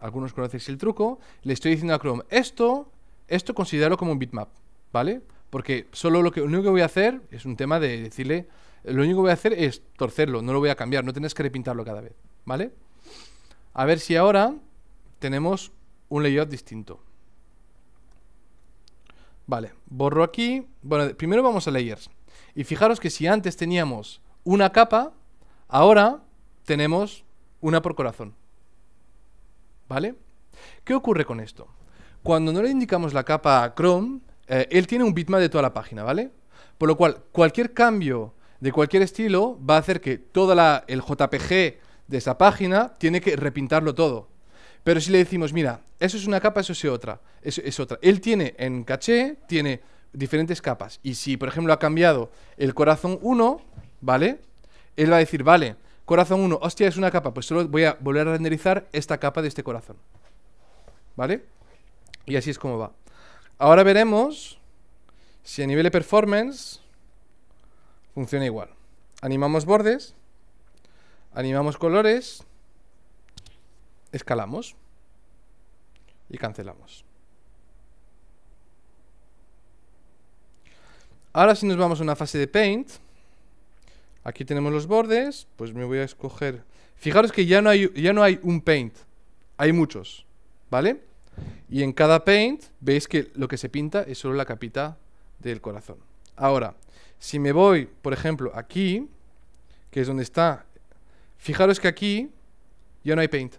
algunos conocéis el truco, le estoy diciendo a Chrome, esto, esto considero como un bitmap, ¿vale? Porque solo lo, que, lo único que voy a hacer es un tema de decirle, lo único que voy a hacer es torcerlo, no lo voy a cambiar, no tienes que repintarlo cada vez, ¿vale? A ver si ahora tenemos un layout distinto. Vale, borro aquí. Bueno, primero vamos a layers. Y fijaros que si antes teníamos una capa, ahora tenemos una por corazón. ¿Vale? ¿Qué ocurre con esto? Cuando no le indicamos la capa a Chrome, eh, él tiene un bitmap de toda la página, ¿vale? Por lo cual, cualquier cambio de cualquier estilo va a hacer que todo el JPG de esa página tiene que repintarlo todo. Pero si le decimos, mira, eso es una capa, eso es otra, eso es otra. Él tiene en caché, tiene diferentes capas. Y si, por ejemplo, ha cambiado el corazón 1, ¿vale? Él va a decir, vale, Corazón 1, hostia, es una capa. Pues solo voy a volver a renderizar esta capa de este corazón. ¿Vale? Y así es como va. Ahora veremos si a nivel de performance funciona igual. Animamos bordes, animamos colores, escalamos y cancelamos. Ahora si nos vamos a una fase de Paint, Aquí tenemos los bordes, pues me voy a escoger... Fijaros que ya no hay, ya no hay un paint, hay muchos, ¿vale? Y en cada paint veis que lo que se pinta es solo la capita del corazón. Ahora, si me voy, por ejemplo, aquí, que es donde está... Fijaros que aquí ya no hay paint.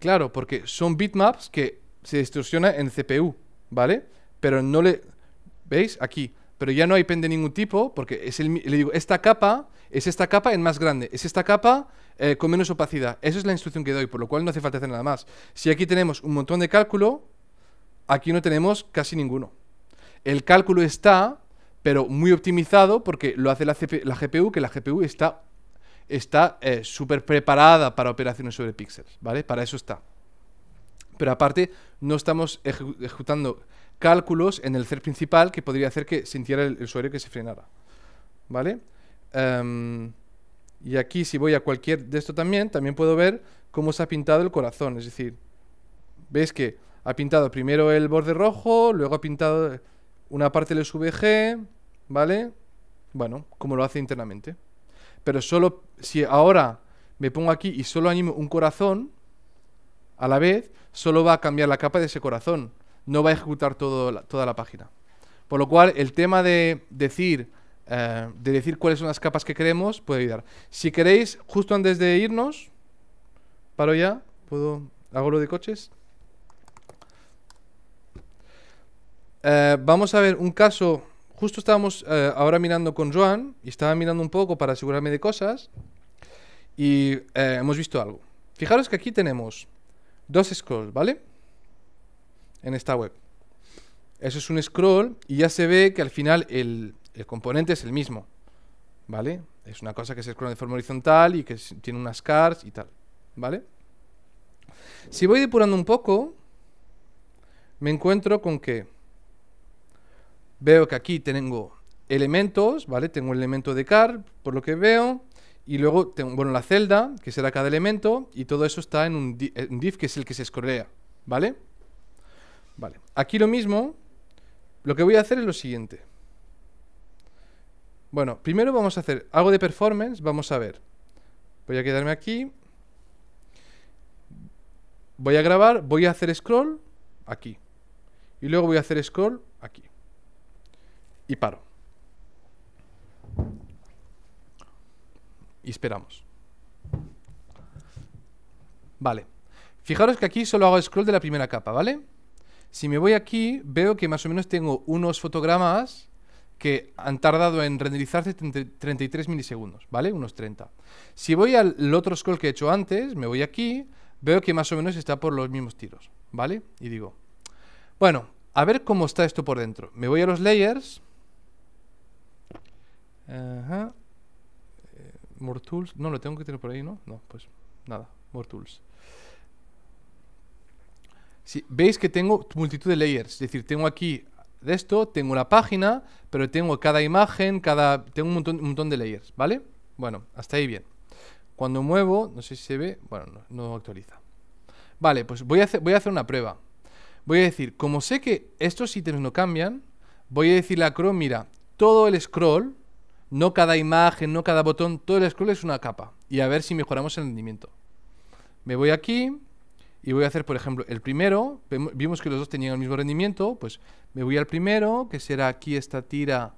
Claro, porque son bitmaps que se distorsiona en CPU, ¿vale? Pero no le... ¿Veis? Aquí pero ya no hay pen ningún tipo, porque es le digo, esta capa es esta capa en más grande, es esta capa eh, con menos opacidad. Esa es la instrucción que doy, por lo cual no hace falta hacer nada más. Si aquí tenemos un montón de cálculo, aquí no tenemos casi ninguno. El cálculo está, pero muy optimizado, porque lo hace la, la GPU, que la GPU está está eh, súper preparada para operaciones sobre píxeles, ¿vale? Para eso está. Pero aparte, no estamos ejecutando cálculos en el CER principal que podría hacer que sintiera el, usuario que se frenara. ¿Vale? Em, y aquí si voy a cualquier de esto también, también puedo ver cómo se ha pintado el corazón. Es decir, veis que ha pintado primero el borde rojo, luego ha pintado una parte del SVG, ¿vale? Bueno, como lo hace internamente. Pero solo si ahora me pongo aquí y solo animo un corazón, a la vez, solo va a cambiar la capa de ese corazón no va a ejecutar toda la página. Por lo cual, el tema de decir, eh, de decir cuáles son las capas que queremos puede ayudar. Si queréis, justo antes de irnos, paro ya, puedo, hago lo de coches. Eh, vamos a ver un caso, justo estábamos eh, ahora mirando con Joan y estaba mirando un poco para asegurarme de cosas y hemos visto algo. Fijaros que aquí tenemos dos scrolls, ¿vale? en esta web. Eso es un scroll y ya se ve que al final el, componente es el mismo. ¿Vale? Es una cosa que se escrolla de forma horizontal y que tiene unas cards y tal. ¿Vale? Si voy depurando un poco, me encuentro con que veo que aquí tengo elementos, ¿vale? Tengo el elemento de car, por lo que veo, y luego tengo, bueno, la celda, que será cada elemento, y todo eso está en un, div que es el que se escorrea, ¿vale? Vale, aquí lo mismo. Lo que voy a hacer es lo siguiente. Bueno, primero vamos a hacer algo de performance. Vamos a ver. Voy a quedarme aquí. Voy a grabar, voy a hacer scroll aquí. Y luego voy a hacer scroll aquí. Y paro. Y esperamos. Vale. Fijaros que aquí solo hago scroll de la primera capa, ¿vale? Si me voy aquí, veo que más o menos tengo unos fotogramas que han tardado en renderizarse 33 milisegundos, ¿vale? Unos 30. Si voy al otro scroll que he hecho antes, me voy aquí, veo que más o menos está por los mismos tiros, ¿vale? Y digo, bueno, a ver cómo está esto por dentro. Me voy a los layers. Ajá. Eh, More tools. No, lo tengo que tener por ahí, ¿no? No, pues nada. More tools veis que tengo multitud de layers, es decir, tengo aquí de esto, tengo una página, pero tengo cada imagen, cada tengo un montón, un montón de layers, ¿vale? Bueno, hasta ahí bien. Cuando muevo, no sé si se ve, bueno, no, actualiza. Vale, pues voy a, hacer, voy a hacer una prueba. Voy a decir, como sé que estos ítems no cambian, voy a decirle a Chrome, mira, todo el scroll, no cada imagen, no cada botón, todo el scroll es una capa. Y a ver si mejoramos el rendimiento. Me voy aquí, y voy a hacer, por ejemplo, el primero. Vimos que los dos tenían el mismo rendimiento. Pues me voy al primero, que será aquí esta tira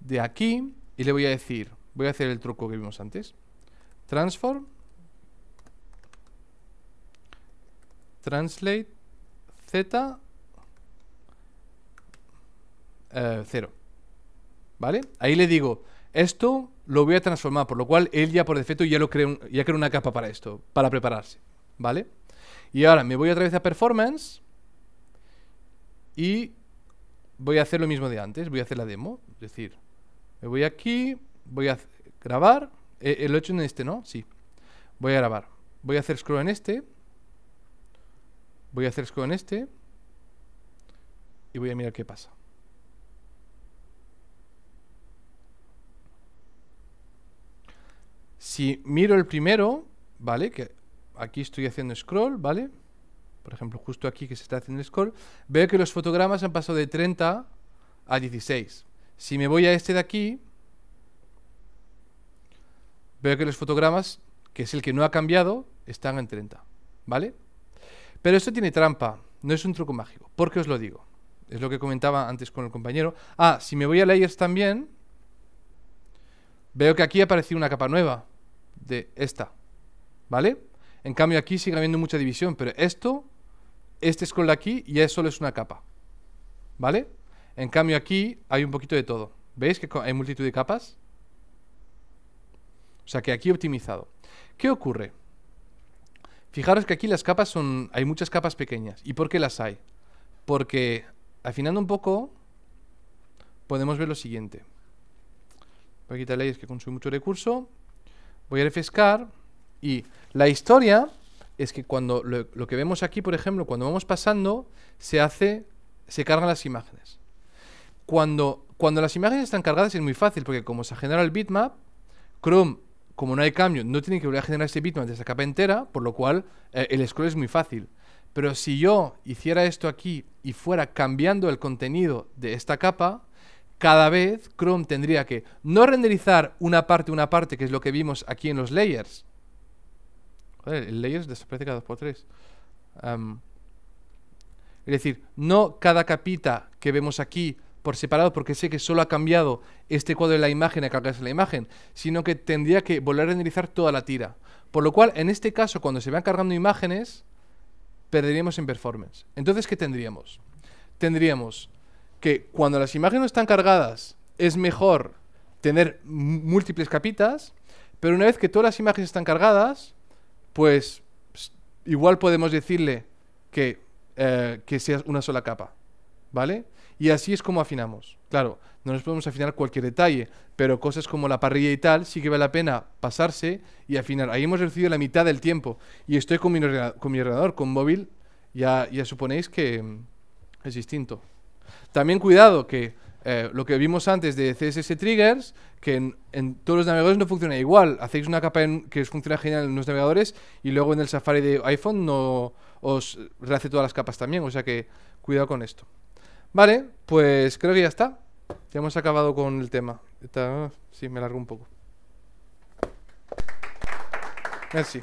de aquí. Y le voy a decir, voy a hacer el truco que vimos antes. Transform. Translate Z 0. Eh, ¿Vale? Ahí le digo, esto lo voy a transformar, por lo cual él ya por defecto ya, lo crea ya crea una capa para esto, para prepararse. ¿Vale? Y ahora me voy otra vez a Performance. Y voy a hacer lo mismo de antes. Voy a hacer la demo. Es decir, me voy aquí. Voy a grabar. el eh, eh, 8 en este, ¿no? Sí. Voy a grabar. Voy a hacer scroll en este. Voy a hacer scroll en este. Y voy a mirar qué pasa. Si miro el primero, ¿vale? Que aquí estoy haciendo scroll, ¿vale? Por ejemplo, justo aquí que se está haciendo scroll, veo que los fotogramas han pasado de 30 a 16. Si me voy a este de aquí, veo que los fotogramas, que es el que no ha cambiado, están en 30, ¿vale? Pero esto tiene trampa, no es un truco mágico. ¿Por qué os lo digo? Es lo que comentaba antes con el compañero. Ah, si me voy a layers también, veo que aquí ha aparecido una capa nueva de esta, ¿vale? En cambio aquí sigue habiendo mucha división, pero esto, este scroll la aquí ya solo es una capa. ¿Vale? En cambio aquí hay un poquito de todo. ¿Veis que hay multitud de capas? O sea que aquí optimizado. ¿Qué ocurre? Fijaros que aquí las capas son... Hay muchas capas pequeñas. ¿Y por qué las hay? Porque afinando un poco podemos ver lo siguiente. Voy a quitar leyes que consume mucho recurso. Voy a refrescar. Y la historia es que cuando lo, que vemos aquí, por ejemplo, cuando vamos pasando, se hace, se cargan las imágenes. Cuando, cuando las imágenes están cargadas es muy fácil, porque como se genera el bitmap, Chrome, como no hay cambio, no tiene que volver a generar ese bitmap de esa capa entera, por lo cual eh, el scroll es muy fácil. Pero si yo hiciera esto aquí y fuera cambiando el contenido de esta capa, cada vez Chrome tendría que no renderizar una parte, una parte, que es lo que vimos aquí en los layers, el layers desaparece cada 2x3. es decir, no cada capita que vemos aquí por separado, porque sé que solo ha cambiado este cuadro de la imagen a cargarse la imagen, sino que tendría que volver a renderizar toda la tira. Por lo cual, en este caso, cuando se van cargando imágenes, perderíamos en performance. Entonces, ¿qué tendríamos? Tendríamos que cuando las imágenes no están cargadas, es mejor tener múltiples capitas, pero una vez que todas las imágenes están cargadas, pues igual podemos decirle eh, que, sea una sola capa, ¿vale? Y así es como afinamos. Claro, no nos podemos afinar cualquier detalle, pero cosas como la parrilla y tal sí que vale la pena pasarse y afinar. Ahí hemos recibido la mitad del tiempo y estoy con mi, ordenador, con móvil, ya, ya suponéis que mm, es distinto. También cuidado que eh, lo que vimos antes de CSS Triggers, que en, todos los navegadores no funciona igual. Hacéis una capa que os funciona genial en los navegadores y luego en el Safari de iPhone no os hace todas las capas también. O sea que cuidado con esto. Vale, pues creo que ya está. Ya hemos acabado con el tema. Está, sí, me largo un poco. Merci.